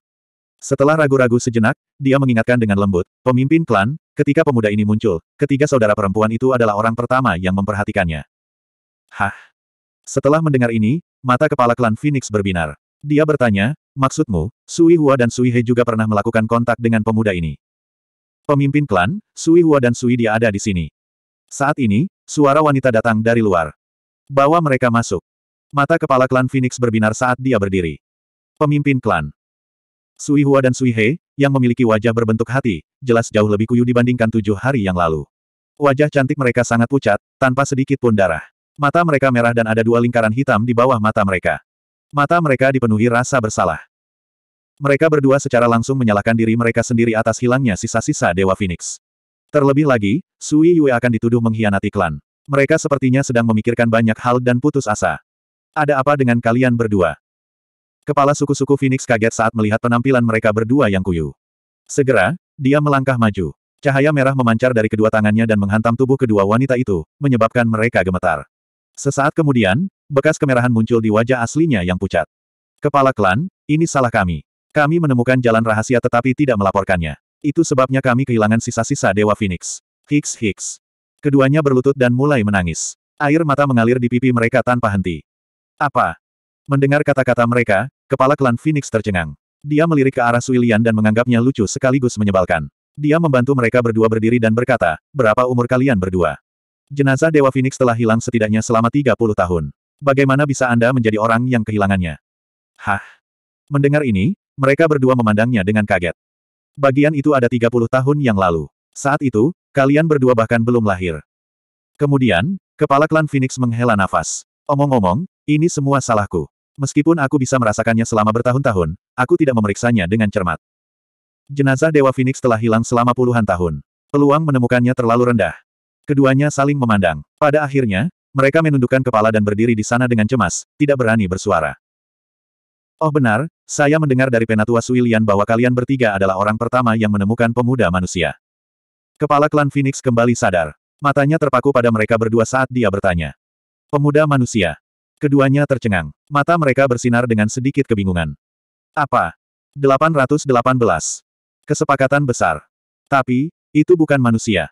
Setelah ragu-ragu sejenak, dia mengingatkan dengan lembut, pemimpin klan, ketika pemuda ini muncul, ketiga saudara perempuan itu adalah orang pertama yang memperhatikannya. Hah? Setelah mendengar ini, mata kepala klan Phoenix berbinar. Dia bertanya, maksudmu, Sui Hua dan Sui He juga pernah melakukan kontak dengan pemuda ini? Pemimpin klan, Sui Hua dan Sui dia ada di sini. Saat ini, suara wanita datang dari luar. Bawa mereka masuk. Mata kepala klan Phoenix berbinar saat dia berdiri. Pemimpin klan, Sui Hua dan Sui He, yang memiliki wajah berbentuk hati, jelas jauh lebih kuyu dibandingkan tujuh hari yang lalu. Wajah cantik mereka sangat pucat, tanpa sedikit pun darah. Mata mereka merah dan ada dua lingkaran hitam di bawah mata mereka. Mata mereka dipenuhi rasa bersalah. Mereka berdua secara langsung menyalahkan diri mereka sendiri atas hilangnya sisa-sisa Dewa Phoenix. Terlebih lagi, Sui Yue akan dituduh mengkhianati klan. Mereka sepertinya sedang memikirkan banyak hal dan putus asa. Ada apa dengan kalian berdua? Kepala suku-suku Phoenix kaget saat melihat penampilan mereka berdua yang kuyu. Segera, dia melangkah maju. Cahaya merah memancar dari kedua tangannya dan menghantam tubuh kedua wanita itu, menyebabkan mereka gemetar. Sesaat kemudian, bekas kemerahan muncul di wajah aslinya yang pucat. Kepala klan, ini salah kami. Kami menemukan jalan rahasia tetapi tidak melaporkannya. Itu sebabnya kami kehilangan sisa-sisa Dewa Phoenix. Hicks Hicks. Keduanya berlutut dan mulai menangis. Air mata mengalir di pipi mereka tanpa henti. Apa? Mendengar kata-kata mereka, Kepala klan Phoenix tercengang. Dia melirik ke arah Suilian dan menganggapnya lucu sekaligus menyebalkan. Dia membantu mereka berdua berdiri dan berkata, berapa umur kalian berdua? Jenazah Dewa Phoenix telah hilang setidaknya selama 30 tahun. Bagaimana bisa Anda menjadi orang yang kehilangannya? Hah? Mendengar ini, mereka berdua memandangnya dengan kaget. Bagian itu ada 30 tahun yang lalu. Saat itu, kalian berdua bahkan belum lahir. Kemudian, kepala klan Phoenix menghela nafas. Omong-omong, ini semua salahku. Meskipun aku bisa merasakannya selama bertahun-tahun, aku tidak memeriksanya dengan cermat. Jenazah Dewa Phoenix telah hilang selama puluhan tahun. Peluang menemukannya terlalu rendah. Keduanya saling memandang. Pada akhirnya, mereka menundukkan kepala dan berdiri di sana dengan cemas, tidak berani bersuara. Oh benar, saya mendengar dari Penatua Suilian bahwa kalian bertiga adalah orang pertama yang menemukan pemuda manusia. Kepala klan Phoenix kembali sadar. Matanya terpaku pada mereka berdua saat dia bertanya. Pemuda manusia. Keduanya tercengang. Mata mereka bersinar dengan sedikit kebingungan. Apa? 818. Kesepakatan besar. Tapi, itu bukan manusia.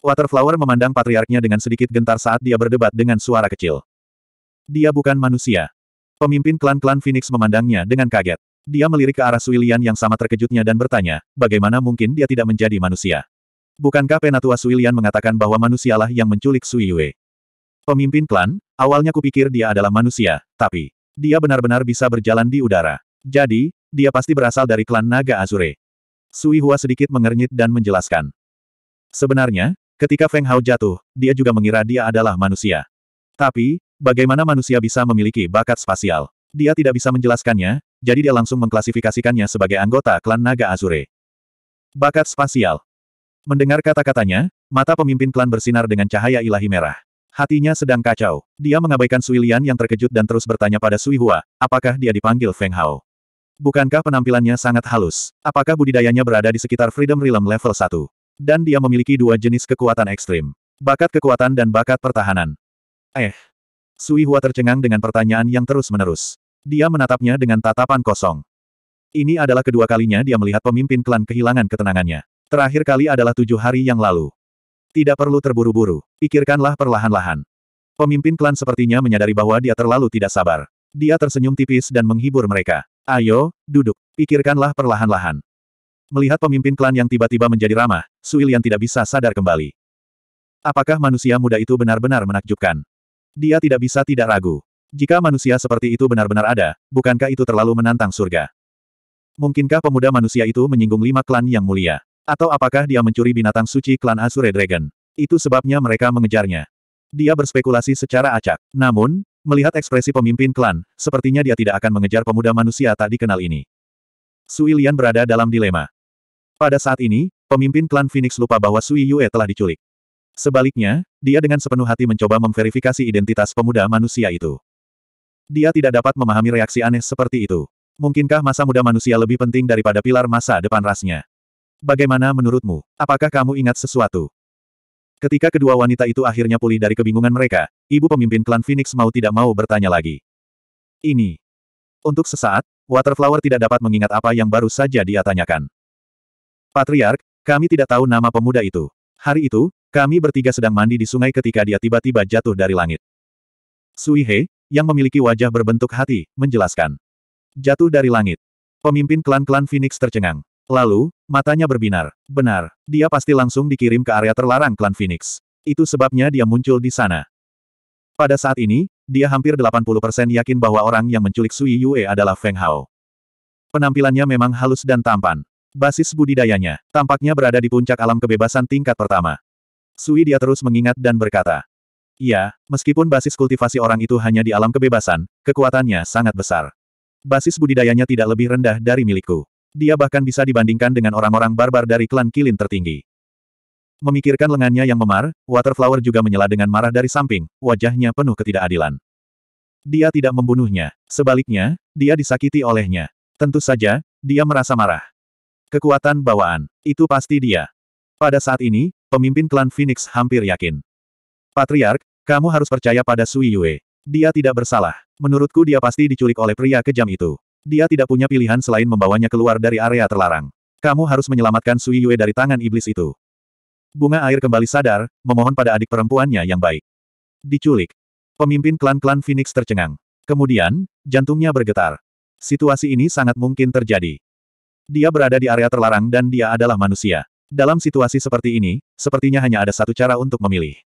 Waterflower memandang patriarknya dengan sedikit gentar saat dia berdebat dengan suara kecil. Dia bukan manusia. Pemimpin klan-klan Phoenix memandangnya dengan kaget. Dia melirik ke arah Suilian yang sama terkejutnya dan bertanya, bagaimana mungkin dia tidak menjadi manusia? Bukankah Penatua Suilian mengatakan bahwa manusialah yang menculik Sui Yue? Pemimpin klan, Awalnya kupikir dia adalah manusia, tapi dia benar-benar bisa berjalan di udara. Jadi, dia pasti berasal dari klan naga Azure. Sui Hua sedikit mengernyit dan menjelaskan. Sebenarnya, ketika Feng Hao jatuh, dia juga mengira dia adalah manusia. Tapi, bagaimana manusia bisa memiliki bakat spasial? Dia tidak bisa menjelaskannya, jadi dia langsung mengklasifikasikannya sebagai anggota klan naga Azure. Bakat spasial. Mendengar kata-katanya, mata pemimpin klan bersinar dengan cahaya ilahi merah. Hatinya sedang kacau. Dia mengabaikan Sui Lian yang terkejut dan terus bertanya pada Sui Hua, apakah dia dipanggil Feng Hao. Bukankah penampilannya sangat halus? Apakah budidayanya berada di sekitar Freedom Realm level 1? Dan dia memiliki dua jenis kekuatan ekstrim. Bakat kekuatan dan bakat pertahanan. Eh. Sui Hua tercengang dengan pertanyaan yang terus-menerus. Dia menatapnya dengan tatapan kosong. Ini adalah kedua kalinya dia melihat pemimpin klan kehilangan ketenangannya. Terakhir kali adalah tujuh hari yang lalu. Tidak perlu terburu-buru, pikirkanlah perlahan-lahan. Pemimpin klan sepertinya menyadari bahwa dia terlalu tidak sabar. Dia tersenyum tipis dan menghibur mereka. Ayo, duduk, pikirkanlah perlahan-lahan. Melihat pemimpin klan yang tiba-tiba menjadi ramah, Suilian tidak bisa sadar kembali. Apakah manusia muda itu benar-benar menakjubkan? Dia tidak bisa tidak ragu. Jika manusia seperti itu benar-benar ada, bukankah itu terlalu menantang surga? Mungkinkah pemuda manusia itu menyinggung lima klan yang mulia? Atau apakah dia mencuri binatang suci klan Azure Dragon? Itu sebabnya mereka mengejarnya. Dia berspekulasi secara acak. Namun, melihat ekspresi pemimpin klan, sepertinya dia tidak akan mengejar pemuda manusia tak dikenal ini. Sui Lian berada dalam dilema. Pada saat ini, pemimpin klan Phoenix lupa bahwa Sui Yue telah diculik. Sebaliknya, dia dengan sepenuh hati mencoba memverifikasi identitas pemuda manusia itu. Dia tidak dapat memahami reaksi aneh seperti itu. Mungkinkah masa muda manusia lebih penting daripada pilar masa depan rasnya? Bagaimana menurutmu? Apakah kamu ingat sesuatu? Ketika kedua wanita itu akhirnya pulih dari kebingungan mereka, ibu pemimpin klan Phoenix mau tidak mau bertanya lagi. Ini. Untuk sesaat, Waterflower tidak dapat mengingat apa yang baru saja dia tanyakan. Patriark, kami tidak tahu nama pemuda itu. Hari itu, kami bertiga sedang mandi di sungai ketika dia tiba-tiba jatuh dari langit. Suihe, yang memiliki wajah berbentuk hati, menjelaskan. Jatuh dari langit. Pemimpin klan-klan Phoenix tercengang. Lalu, matanya berbinar. Benar, dia pasti langsung dikirim ke area terlarang klan Phoenix. Itu sebabnya dia muncul di sana. Pada saat ini, dia hampir 80% yakin bahwa orang yang menculik Sui Yue adalah Feng Hao. Penampilannya memang halus dan tampan. Basis budidayanya, tampaknya berada di puncak alam kebebasan tingkat pertama. Sui dia terus mengingat dan berkata. "Ya, meskipun basis kultivasi orang itu hanya di alam kebebasan, kekuatannya sangat besar. Basis budidayanya tidak lebih rendah dari milikku dia bahkan bisa dibandingkan dengan orang-orang barbar dari klan kilin tertinggi. Memikirkan lengannya yang memar, Waterflower juga menyela dengan marah dari samping, wajahnya penuh ketidakadilan. Dia tidak membunuhnya. Sebaliknya, dia disakiti olehnya. Tentu saja, dia merasa marah. Kekuatan bawaan, itu pasti dia. Pada saat ini, pemimpin klan Phoenix hampir yakin. Patriark, kamu harus percaya pada Sui Yue. Dia tidak bersalah. Menurutku dia pasti diculik oleh pria kejam itu. Dia tidak punya pilihan selain membawanya keluar dari area terlarang. Kamu harus menyelamatkan Sui Yue dari tangan iblis itu. Bunga air kembali sadar, memohon pada adik perempuannya yang baik. Diculik. Pemimpin klan-klan Phoenix tercengang. Kemudian, jantungnya bergetar. Situasi ini sangat mungkin terjadi. Dia berada di area terlarang dan dia adalah manusia. Dalam situasi seperti ini, sepertinya hanya ada satu cara untuk memilih.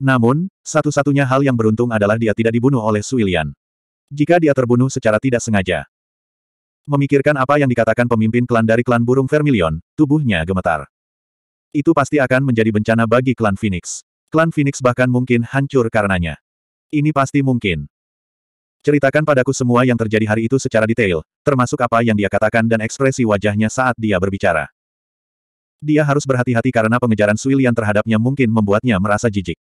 Namun, satu-satunya hal yang beruntung adalah dia tidak dibunuh oleh Suilian. Jika dia terbunuh secara tidak sengaja. Memikirkan apa yang dikatakan pemimpin klan dari klan burung Vermilion, tubuhnya gemetar. Itu pasti akan menjadi bencana bagi klan Phoenix. Klan Phoenix bahkan mungkin hancur karenanya. Ini pasti mungkin. Ceritakan padaku semua yang terjadi hari itu secara detail, termasuk apa yang dia katakan dan ekspresi wajahnya saat dia berbicara. Dia harus berhati-hati karena pengejaran Suilian terhadapnya mungkin membuatnya merasa jijik.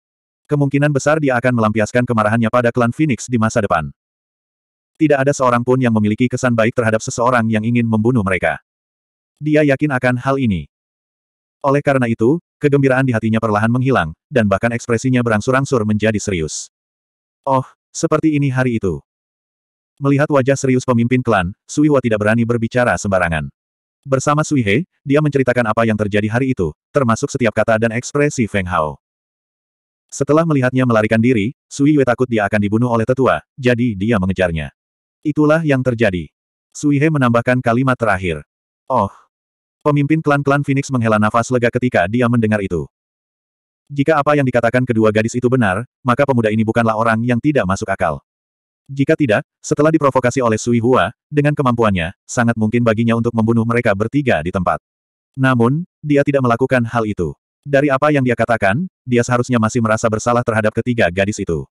Kemungkinan besar dia akan melampiaskan kemarahannya pada klan Phoenix di masa depan. Tidak ada seorang pun yang memiliki kesan baik terhadap seseorang yang ingin membunuh mereka. Dia yakin akan hal ini. Oleh karena itu, kegembiraan di hatinya perlahan menghilang, dan bahkan ekspresinya berangsur-angsur menjadi serius. Oh, seperti ini hari itu. Melihat wajah serius pemimpin klan, Suiwa tidak berani berbicara sembarangan. Bersama Suihe, dia menceritakan apa yang terjadi hari itu, termasuk setiap kata dan ekspresi Feng Hao. Setelah melihatnya melarikan diri, Sui Yue takut dia akan dibunuh oleh tetua, jadi dia mengejarnya. Itulah yang terjadi. Suihe menambahkan kalimat terakhir. Oh. Pemimpin klan-klan Phoenix menghela nafas lega ketika dia mendengar itu. Jika apa yang dikatakan kedua gadis itu benar, maka pemuda ini bukanlah orang yang tidak masuk akal. Jika tidak, setelah diprovokasi oleh Sui Hua, dengan kemampuannya, sangat mungkin baginya untuk membunuh mereka bertiga di tempat. Namun, dia tidak melakukan hal itu. Dari apa yang dia katakan, dia seharusnya masih merasa bersalah terhadap ketiga gadis itu.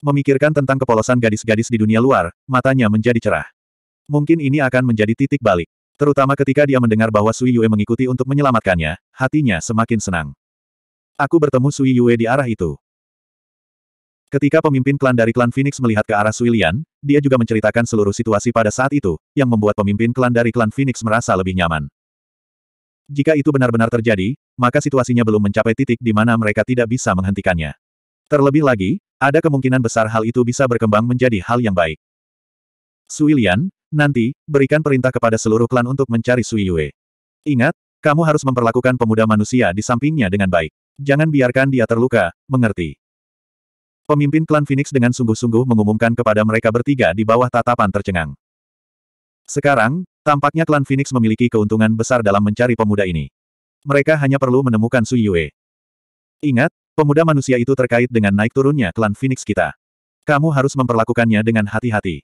Memikirkan tentang kepolosan gadis-gadis di dunia luar, matanya menjadi cerah. Mungkin ini akan menjadi titik balik. Terutama ketika dia mendengar bahwa Sui Yue mengikuti untuk menyelamatkannya, hatinya semakin senang. Aku bertemu Sui Yue di arah itu. Ketika pemimpin klan dari klan Phoenix melihat ke arah Sui Lian, dia juga menceritakan seluruh situasi pada saat itu, yang membuat pemimpin klan dari klan Phoenix merasa lebih nyaman. Jika itu benar-benar terjadi, maka situasinya belum mencapai titik di mana mereka tidak bisa menghentikannya. Terlebih lagi, ada kemungkinan besar hal itu bisa berkembang menjadi hal yang baik. Suilian, nanti, berikan perintah kepada seluruh klan untuk mencari Sui Yue. Ingat, kamu harus memperlakukan pemuda manusia di sampingnya dengan baik. Jangan biarkan dia terluka, mengerti. Pemimpin klan Phoenix dengan sungguh-sungguh mengumumkan kepada mereka bertiga di bawah tatapan tercengang. Sekarang, tampaknya klan Phoenix memiliki keuntungan besar dalam mencari pemuda ini. Mereka hanya perlu menemukan Sui Yue. Ingat, Pemuda manusia itu terkait dengan naik turunnya klan Phoenix kita. Kamu harus memperlakukannya dengan hati-hati.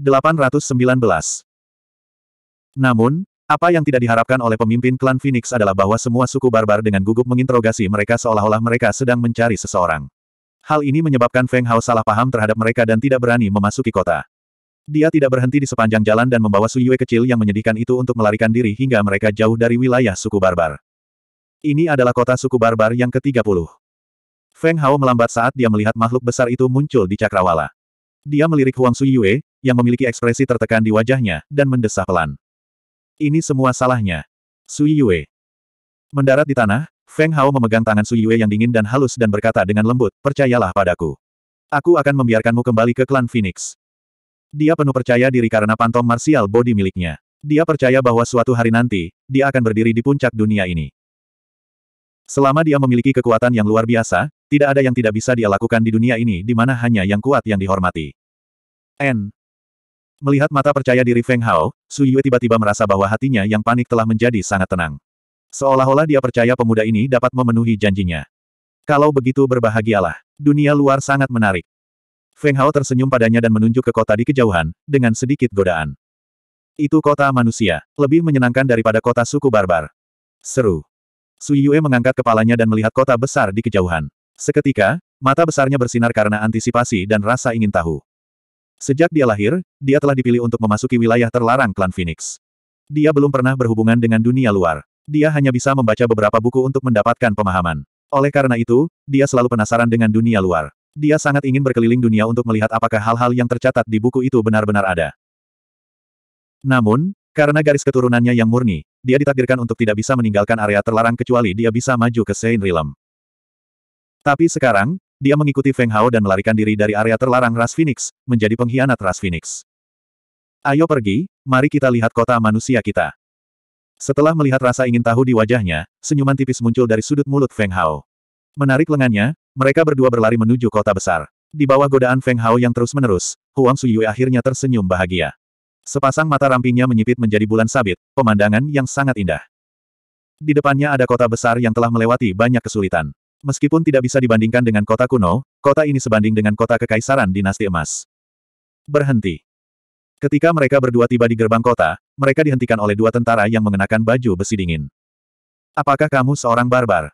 819. Namun, apa yang tidak diharapkan oleh pemimpin klan Phoenix adalah bahwa semua suku barbar dengan gugup menginterogasi mereka seolah-olah mereka sedang mencari seseorang. Hal ini menyebabkan Feng Hao salah paham terhadap mereka dan tidak berani memasuki kota. Dia tidak berhenti di sepanjang jalan dan membawa Su Yue kecil yang menyedihkan itu untuk melarikan diri hingga mereka jauh dari wilayah suku barbar. Ini adalah kota suku barbar yang ke-30. Feng Hao melambat saat dia melihat makhluk besar itu muncul di cakrawala. Dia melirik Huang Suyue, yang memiliki ekspresi tertekan di wajahnya, dan mendesah pelan. Ini semua salahnya. Suyue. Mendarat di tanah, Feng Hao memegang tangan Suyue yang dingin dan halus dan berkata dengan lembut, percayalah padaku. Aku akan membiarkanmu kembali ke klan Phoenix. Dia penuh percaya diri karena pantom martial body miliknya. Dia percaya bahwa suatu hari nanti, dia akan berdiri di puncak dunia ini. Selama dia memiliki kekuatan yang luar biasa, tidak ada yang tidak bisa dia lakukan di dunia ini di mana hanya yang kuat yang dihormati. N. Melihat mata percaya diri Feng Hao, Su Yue tiba-tiba merasa bahwa hatinya yang panik telah menjadi sangat tenang. Seolah-olah dia percaya pemuda ini dapat memenuhi janjinya. Kalau begitu berbahagialah. Dunia luar sangat menarik. Feng Hao tersenyum padanya dan menunjuk ke kota di kejauhan, dengan sedikit godaan. Itu kota manusia, lebih menyenangkan daripada kota suku barbar. Seru. Su Yue mengangkat kepalanya dan melihat kota besar di kejauhan. Seketika, mata besarnya bersinar karena antisipasi dan rasa ingin tahu. Sejak dia lahir, dia telah dipilih untuk memasuki wilayah terlarang klan Phoenix. Dia belum pernah berhubungan dengan dunia luar. Dia hanya bisa membaca beberapa buku untuk mendapatkan pemahaman. Oleh karena itu, dia selalu penasaran dengan dunia luar. Dia sangat ingin berkeliling dunia untuk melihat apakah hal-hal yang tercatat di buku itu benar-benar ada. Namun, karena garis keturunannya yang murni, dia ditakdirkan untuk tidak bisa meninggalkan area terlarang kecuali dia bisa maju ke Saint Realm. Tapi sekarang, dia mengikuti Feng Hao dan melarikan diri dari area terlarang ras Phoenix, menjadi pengkhianat ras Phoenix. Ayo pergi, mari kita lihat kota manusia kita. Setelah melihat rasa ingin tahu di wajahnya, senyuman tipis muncul dari sudut mulut Feng Hao. Menarik lengannya, mereka berdua berlari menuju kota besar. Di bawah godaan Feng Hao yang terus-menerus, Huang Suyue akhirnya tersenyum bahagia. Sepasang mata rampingnya menyipit menjadi bulan sabit, pemandangan yang sangat indah. Di depannya ada kota besar yang telah melewati banyak kesulitan. Meskipun tidak bisa dibandingkan dengan kota kuno, kota ini sebanding dengan kota kekaisaran dinasti emas. Berhenti. Ketika mereka berdua tiba di gerbang kota, mereka dihentikan oleh dua tentara yang mengenakan baju besi dingin. Apakah kamu seorang barbar?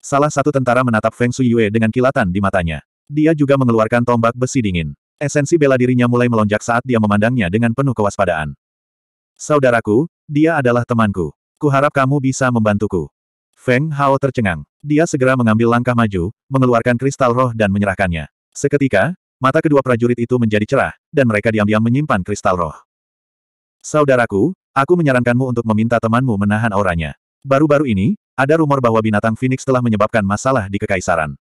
Salah satu tentara menatap Feng Suyue dengan kilatan di matanya. Dia juga mengeluarkan tombak besi dingin. Esensi bela dirinya mulai melonjak saat dia memandangnya dengan penuh kewaspadaan. Saudaraku, dia adalah temanku. Kuharap kamu bisa membantuku. Feng Hao tercengang. Dia segera mengambil langkah maju, mengeluarkan kristal roh dan menyerahkannya. Seketika, mata kedua prajurit itu menjadi cerah, dan mereka diam-diam menyimpan kristal roh. Saudaraku, aku menyarankanmu untuk meminta temanmu menahan auranya. Baru-baru ini, ada rumor bahwa binatang Phoenix telah menyebabkan masalah di kekaisaran.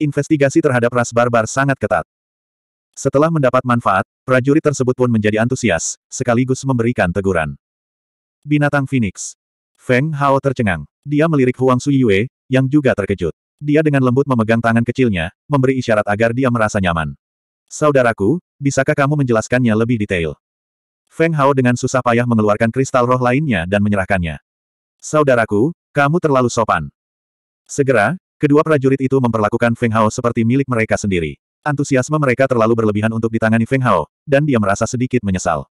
Investigasi terhadap ras barbar sangat ketat. Setelah mendapat manfaat, prajurit tersebut pun menjadi antusias, sekaligus memberikan teguran. Binatang Phoenix. Feng Hao tercengang. Dia melirik Huang Suyue, yang juga terkejut. Dia dengan lembut memegang tangan kecilnya, memberi isyarat agar dia merasa nyaman. Saudaraku, bisakah kamu menjelaskannya lebih detail? Feng Hao dengan susah payah mengeluarkan kristal roh lainnya dan menyerahkannya. Saudaraku, kamu terlalu sopan. Segera, kedua prajurit itu memperlakukan Feng Hao seperti milik mereka sendiri. Antusiasme mereka terlalu berlebihan untuk ditangani Feng Hao, dan dia merasa sedikit menyesal.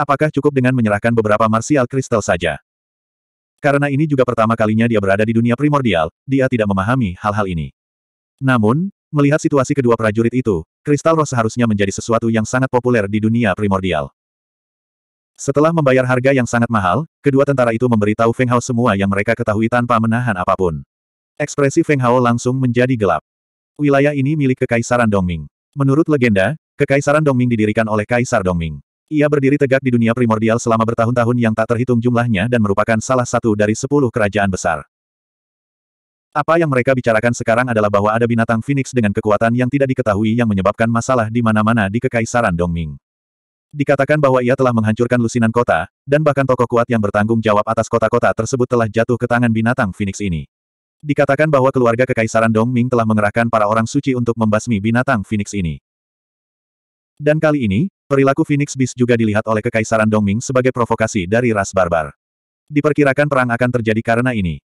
Apakah cukup dengan menyerahkan beberapa martial kristal saja? Karena ini juga pertama kalinya dia berada di dunia primordial, dia tidak memahami hal-hal ini. Namun, melihat situasi kedua prajurit itu, kristal roh seharusnya menjadi sesuatu yang sangat populer di dunia primordial. Setelah membayar harga yang sangat mahal, kedua tentara itu memberitahu Feng Hao semua yang mereka ketahui tanpa menahan apapun. Ekspresi Feng Hao langsung menjadi gelap. Wilayah ini milik Kekaisaran Dongming. Menurut legenda, Kekaisaran Dongming didirikan oleh Kaisar Dongming. Ia berdiri tegak di dunia primordial selama bertahun-tahun yang tak terhitung jumlahnya dan merupakan salah satu dari sepuluh kerajaan besar. Apa yang mereka bicarakan sekarang adalah bahwa ada binatang Phoenix dengan kekuatan yang tidak diketahui yang menyebabkan masalah di mana-mana di Kekaisaran Dongming. Dikatakan bahwa ia telah menghancurkan lusinan kota, dan bahkan tokoh kuat yang bertanggung jawab atas kota-kota tersebut telah jatuh ke tangan binatang Phoenix ini. Dikatakan bahwa keluarga Kekaisaran Dongming telah mengerahkan para orang suci untuk membasmi binatang Phoenix ini. Dan kali ini, Perilaku Phoenix Beast juga dilihat oleh Kekaisaran Dongming sebagai provokasi dari ras barbar. Diperkirakan perang akan terjadi karena ini.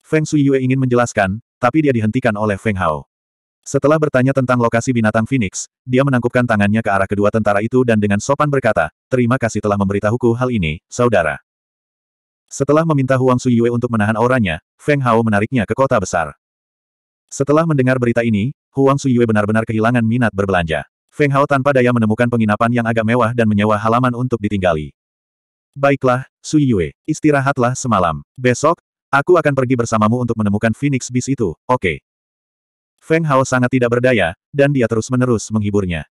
Feng Suyue ingin menjelaskan, tapi dia dihentikan oleh Feng Hao. Setelah bertanya tentang lokasi binatang Phoenix, dia menangkupkan tangannya ke arah kedua tentara itu dan dengan sopan berkata, terima kasih telah memberitahuku hal ini, saudara. Setelah meminta Huang Suyue untuk menahan auranya, Feng Hao menariknya ke kota besar. Setelah mendengar berita ini, Huang Suyue benar-benar kehilangan minat berbelanja. Feng Hao tanpa daya menemukan penginapan yang agak mewah dan menyewa halaman untuk ditinggali. Baiklah, Sui Yue, istirahatlah semalam. Besok, aku akan pergi bersamamu untuk menemukan Phoenix Beast itu, oke. Okay. Feng Hao sangat tidak berdaya, dan dia terus-menerus menghiburnya.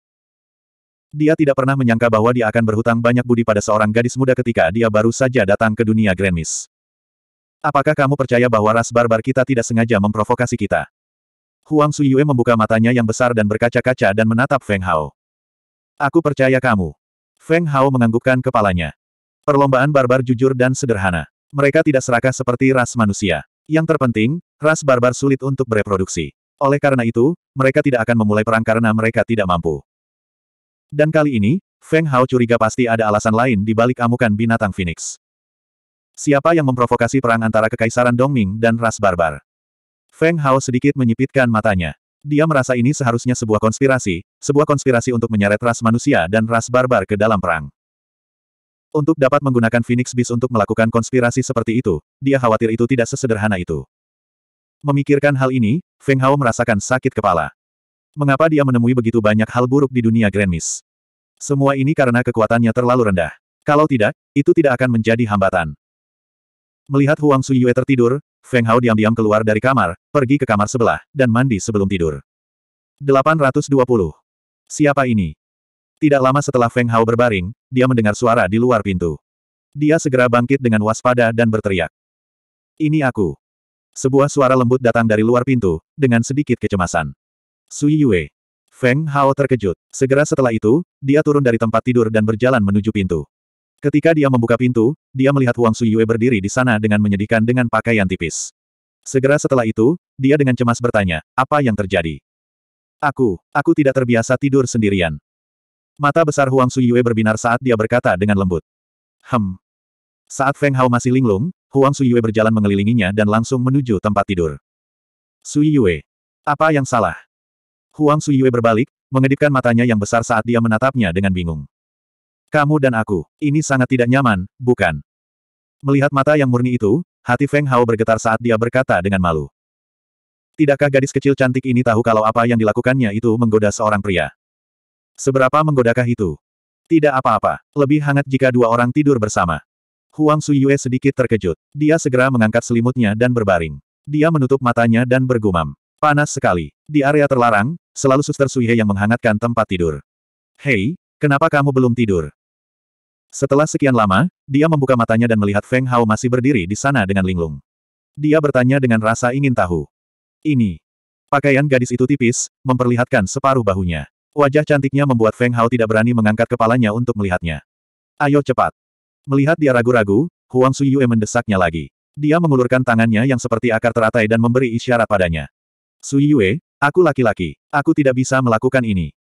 Dia tidak pernah menyangka bahwa dia akan berhutang banyak budi pada seorang gadis muda ketika dia baru saja datang ke dunia Grand Miss. Apakah kamu percaya bahwa ras barbar kita tidak sengaja memprovokasi kita? Huang Suyue membuka matanya yang besar dan berkaca-kaca dan menatap Feng Hao. Aku percaya kamu. Feng Hao menganggukkan kepalanya. Perlombaan barbar jujur dan sederhana. Mereka tidak serakah seperti ras manusia. Yang terpenting, ras barbar sulit untuk bereproduksi. Oleh karena itu, mereka tidak akan memulai perang karena mereka tidak mampu. Dan kali ini, Feng Hao curiga pasti ada alasan lain di balik amukan binatang Phoenix. Siapa yang memprovokasi perang antara Kekaisaran Dongming dan ras barbar? Feng Hao sedikit menyipitkan matanya. Dia merasa ini seharusnya sebuah konspirasi, sebuah konspirasi untuk menyeret ras manusia dan ras barbar ke dalam perang. Untuk dapat menggunakan Phoenix Beast untuk melakukan konspirasi seperti itu, dia khawatir itu tidak sesederhana itu. Memikirkan hal ini, Feng Hao merasakan sakit kepala. Mengapa dia menemui begitu banyak hal buruk di dunia Grand Miss? Semua ini karena kekuatannya terlalu rendah. Kalau tidak, itu tidak akan menjadi hambatan. Melihat Huang Suyue tertidur, Feng Hao diam-diam keluar dari kamar, pergi ke kamar sebelah, dan mandi sebelum tidur. 820. Siapa ini? Tidak lama setelah Feng Hao berbaring, dia mendengar suara di luar pintu. Dia segera bangkit dengan waspada dan berteriak. Ini aku. Sebuah suara lembut datang dari luar pintu, dengan sedikit kecemasan. Sui Yue. Feng Hao terkejut. Segera setelah itu, dia turun dari tempat tidur dan berjalan menuju pintu. Ketika dia membuka pintu, dia melihat Huang Suyue berdiri di sana dengan menyedihkan dengan pakaian tipis. Segera setelah itu, dia dengan cemas bertanya, apa yang terjadi? Aku, aku tidak terbiasa tidur sendirian. Mata besar Huang Suyue berbinar saat dia berkata dengan lembut. Hem. Saat Feng Hao masih linglung, Huang Suyue berjalan mengelilinginya dan langsung menuju tempat tidur. Suyue. Apa yang salah? Huang Suyue berbalik, mengedipkan matanya yang besar saat dia menatapnya dengan bingung. Kamu dan aku, ini sangat tidak nyaman, bukan? Melihat mata yang murni itu, hati Feng Hao bergetar saat dia berkata dengan malu. Tidakkah gadis kecil cantik ini tahu kalau apa yang dilakukannya itu menggoda seorang pria? Seberapa menggodakah itu? Tidak apa-apa, lebih hangat jika dua orang tidur bersama. Huang Suyue sedikit terkejut. Dia segera mengangkat selimutnya dan berbaring. Dia menutup matanya dan bergumam. Panas sekali. Di area terlarang, selalu suster Suye yang menghangatkan tempat tidur. Hei, kenapa kamu belum tidur? Setelah sekian lama, dia membuka matanya dan melihat Feng Hao masih berdiri di sana dengan linglung. Dia bertanya dengan rasa ingin tahu. Ini. Pakaian gadis itu tipis, memperlihatkan separuh bahunya. Wajah cantiknya membuat Feng Hao tidak berani mengangkat kepalanya untuk melihatnya. Ayo cepat. Melihat dia ragu-ragu, Huang Suyue mendesaknya lagi. Dia mengulurkan tangannya yang seperti akar teratai dan memberi isyarat padanya. Suyue, aku laki-laki. Aku tidak bisa melakukan ini.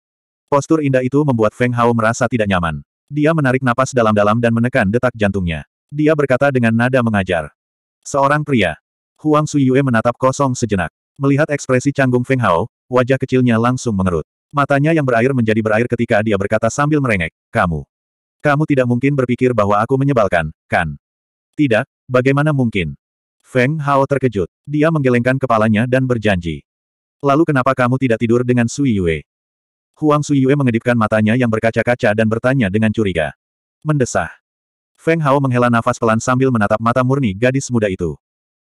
Postur indah itu membuat Feng Hao merasa tidak nyaman. Dia menarik napas dalam-dalam dan menekan detak jantungnya. Dia berkata dengan nada mengajar. Seorang pria. Huang Suyue menatap kosong sejenak. Melihat ekspresi canggung Feng Hao, wajah kecilnya langsung mengerut. Matanya yang berair menjadi berair ketika dia berkata sambil merengek, Kamu. Kamu tidak mungkin berpikir bahwa aku menyebalkan, kan? Tidak, bagaimana mungkin? Feng Hao terkejut. Dia menggelengkan kepalanya dan berjanji. Lalu kenapa kamu tidak tidur dengan Sui Yue? Huang Suyue mengedipkan matanya yang berkaca-kaca dan bertanya dengan curiga. Mendesah. Feng Hao menghela nafas pelan sambil menatap mata murni gadis muda itu.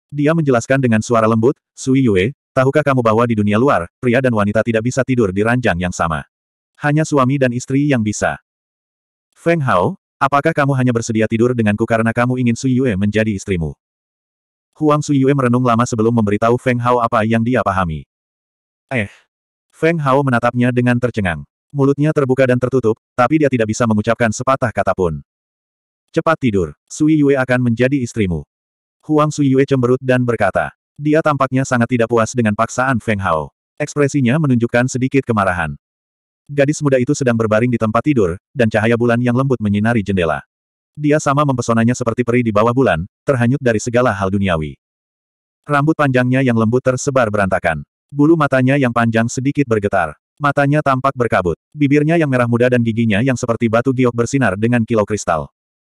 Dia menjelaskan dengan suara lembut, Suyue, tahukah kamu bahwa di dunia luar, pria dan wanita tidak bisa tidur di ranjang yang sama. Hanya suami dan istri yang bisa. Feng Hao, apakah kamu hanya bersedia tidur denganku karena kamu ingin Suyue menjadi istrimu? Huang Suyue merenung lama sebelum memberitahu Feng Hao apa yang dia pahami. Eh, Feng Hao menatapnya dengan tercengang. Mulutnya terbuka dan tertutup, tapi dia tidak bisa mengucapkan sepatah kata pun. Cepat tidur, Sui Yue akan menjadi istrimu. Huang Sui Yue cemberut dan berkata. Dia tampaknya sangat tidak puas dengan paksaan Feng Hao. Ekspresinya menunjukkan sedikit kemarahan. Gadis muda itu sedang berbaring di tempat tidur, dan cahaya bulan yang lembut menyinari jendela. Dia sama mempesonanya seperti peri di bawah bulan, terhanyut dari segala hal duniawi. Rambut panjangnya yang lembut tersebar berantakan. Bulu matanya yang panjang sedikit bergetar. Matanya tampak berkabut. Bibirnya yang merah muda dan giginya yang seperti batu giok bersinar dengan kilau kristal.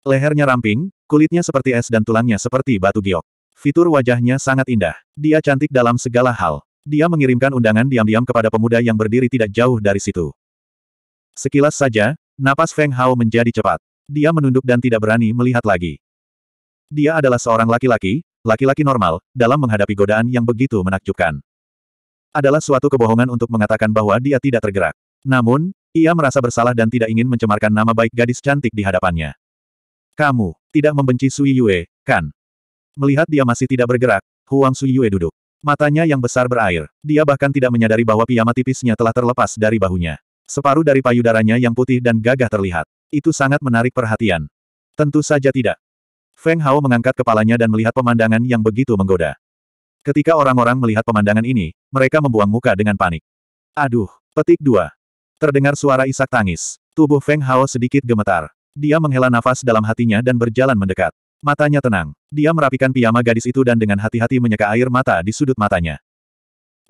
Lehernya ramping, kulitnya seperti es dan tulangnya seperti batu giok. Fitur wajahnya sangat indah. Dia cantik dalam segala hal. Dia mengirimkan undangan diam-diam kepada pemuda yang berdiri tidak jauh dari situ. Sekilas saja, napas Feng Hao menjadi cepat. Dia menunduk dan tidak berani melihat lagi. Dia adalah seorang laki-laki, laki-laki normal, dalam menghadapi godaan yang begitu menakjubkan adalah suatu kebohongan untuk mengatakan bahwa dia tidak tergerak. Namun, ia merasa bersalah dan tidak ingin mencemarkan nama baik gadis cantik di hadapannya. Kamu, tidak membenci Sui Yue, kan? Melihat dia masih tidak bergerak, Huang Sui Yue duduk. Matanya yang besar berair. Dia bahkan tidak menyadari bahwa piyama tipisnya telah terlepas dari bahunya. Separuh dari payudaranya yang putih dan gagah terlihat. Itu sangat menarik perhatian. Tentu saja tidak. Feng Hao mengangkat kepalanya dan melihat pemandangan yang begitu menggoda. Ketika orang-orang melihat pemandangan ini, mereka membuang muka dengan panik. Aduh, petik dua. Terdengar suara isak tangis. Tubuh Feng Hao sedikit gemetar. Dia menghela nafas dalam hatinya dan berjalan mendekat. Matanya tenang. Dia merapikan piyama gadis itu dan dengan hati-hati menyeka air mata di sudut matanya.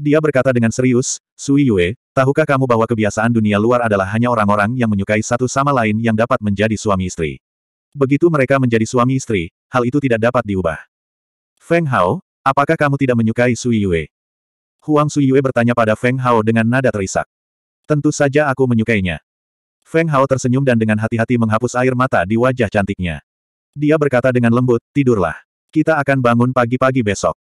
Dia berkata dengan serius, Sui Yue, tahukah kamu bahwa kebiasaan dunia luar adalah hanya orang-orang yang menyukai satu sama lain yang dapat menjadi suami istri. Begitu mereka menjadi suami istri, hal itu tidak dapat diubah. Feng Hao, Apakah kamu tidak menyukai Sui Yue? Huang Sui Yue bertanya pada Feng Hao dengan nada terisak. Tentu saja aku menyukainya. Feng Hao tersenyum dan dengan hati-hati menghapus air mata di wajah cantiknya. Dia berkata dengan lembut, tidurlah. Kita akan bangun pagi-pagi besok.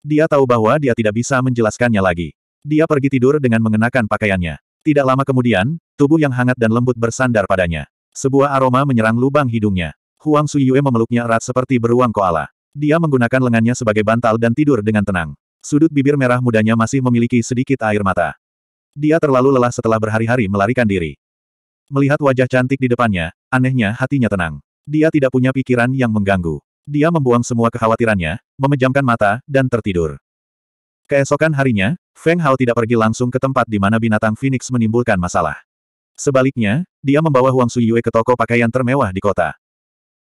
Dia tahu bahwa dia tidak bisa menjelaskannya lagi. Dia pergi tidur dengan mengenakan pakaiannya. Tidak lama kemudian, tubuh yang hangat dan lembut bersandar padanya. Sebuah aroma menyerang lubang hidungnya. Huang Suyue memeluknya erat seperti beruang koala. Dia menggunakan lengannya sebagai bantal dan tidur dengan tenang. Sudut bibir merah mudanya masih memiliki sedikit air mata. Dia terlalu lelah setelah berhari-hari melarikan diri. Melihat wajah cantik di depannya, anehnya hatinya tenang. Dia tidak punya pikiran yang mengganggu. Dia membuang semua kekhawatirannya, memejamkan mata, dan tertidur. Keesokan harinya, Feng Hao tidak pergi langsung ke tempat di mana binatang Phoenix menimbulkan masalah. Sebaliknya, dia membawa Huang Suyue ke toko pakaian termewah di kota.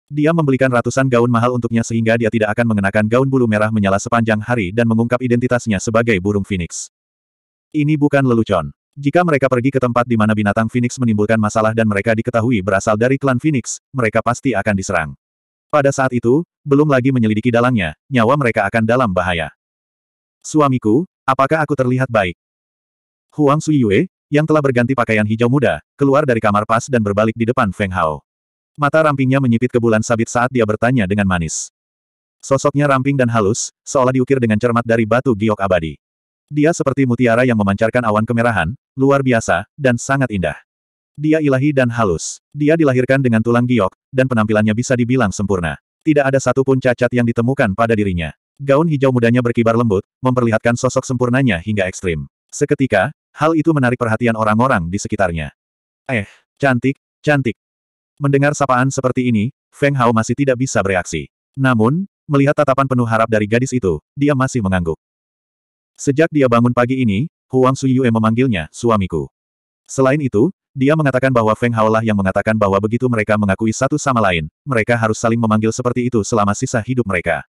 Dia membelikan ratusan gaun mahal untuknya sehingga dia tidak akan mengenakan gaun bulu merah menyala sepanjang hari dan mengungkap identitasnya sebagai burung phoenix. Ini bukan lelucon. Jika mereka pergi ke tempat di mana binatang phoenix menimbulkan masalah dan mereka diketahui berasal dari klan phoenix, mereka pasti akan diserang. Pada saat itu, belum lagi menyelidiki dalangnya, nyawa mereka akan dalam bahaya. Suamiku, apakah aku terlihat baik? Huang Suyue, yang telah berganti pakaian hijau muda, keluar dari kamar pas dan berbalik di depan Feng Hao. Mata rampingnya menyipit ke bulan sabit saat dia bertanya dengan manis. Sosoknya ramping dan halus, seolah diukir dengan cermat dari batu giok abadi. Dia seperti mutiara yang memancarkan awan kemerahan, luar biasa, dan sangat indah. Dia ilahi dan halus. Dia dilahirkan dengan tulang giok, dan penampilannya bisa dibilang sempurna. Tidak ada satupun cacat yang ditemukan pada dirinya. Gaun hijau mudanya berkibar lembut, memperlihatkan sosok sempurnanya hingga ekstrim. Seketika, hal itu menarik perhatian orang-orang di sekitarnya. Eh, cantik, cantik, Mendengar sapaan seperti ini, Feng Hao masih tidak bisa bereaksi. Namun, melihat tatapan penuh harap dari gadis itu, dia masih mengangguk. Sejak dia bangun pagi ini, Huang Suyue memanggilnya, suamiku. Selain itu, dia mengatakan bahwa Feng Hao lah yang mengatakan bahwa begitu mereka mengakui satu sama lain, mereka harus saling memanggil seperti itu selama sisa hidup mereka.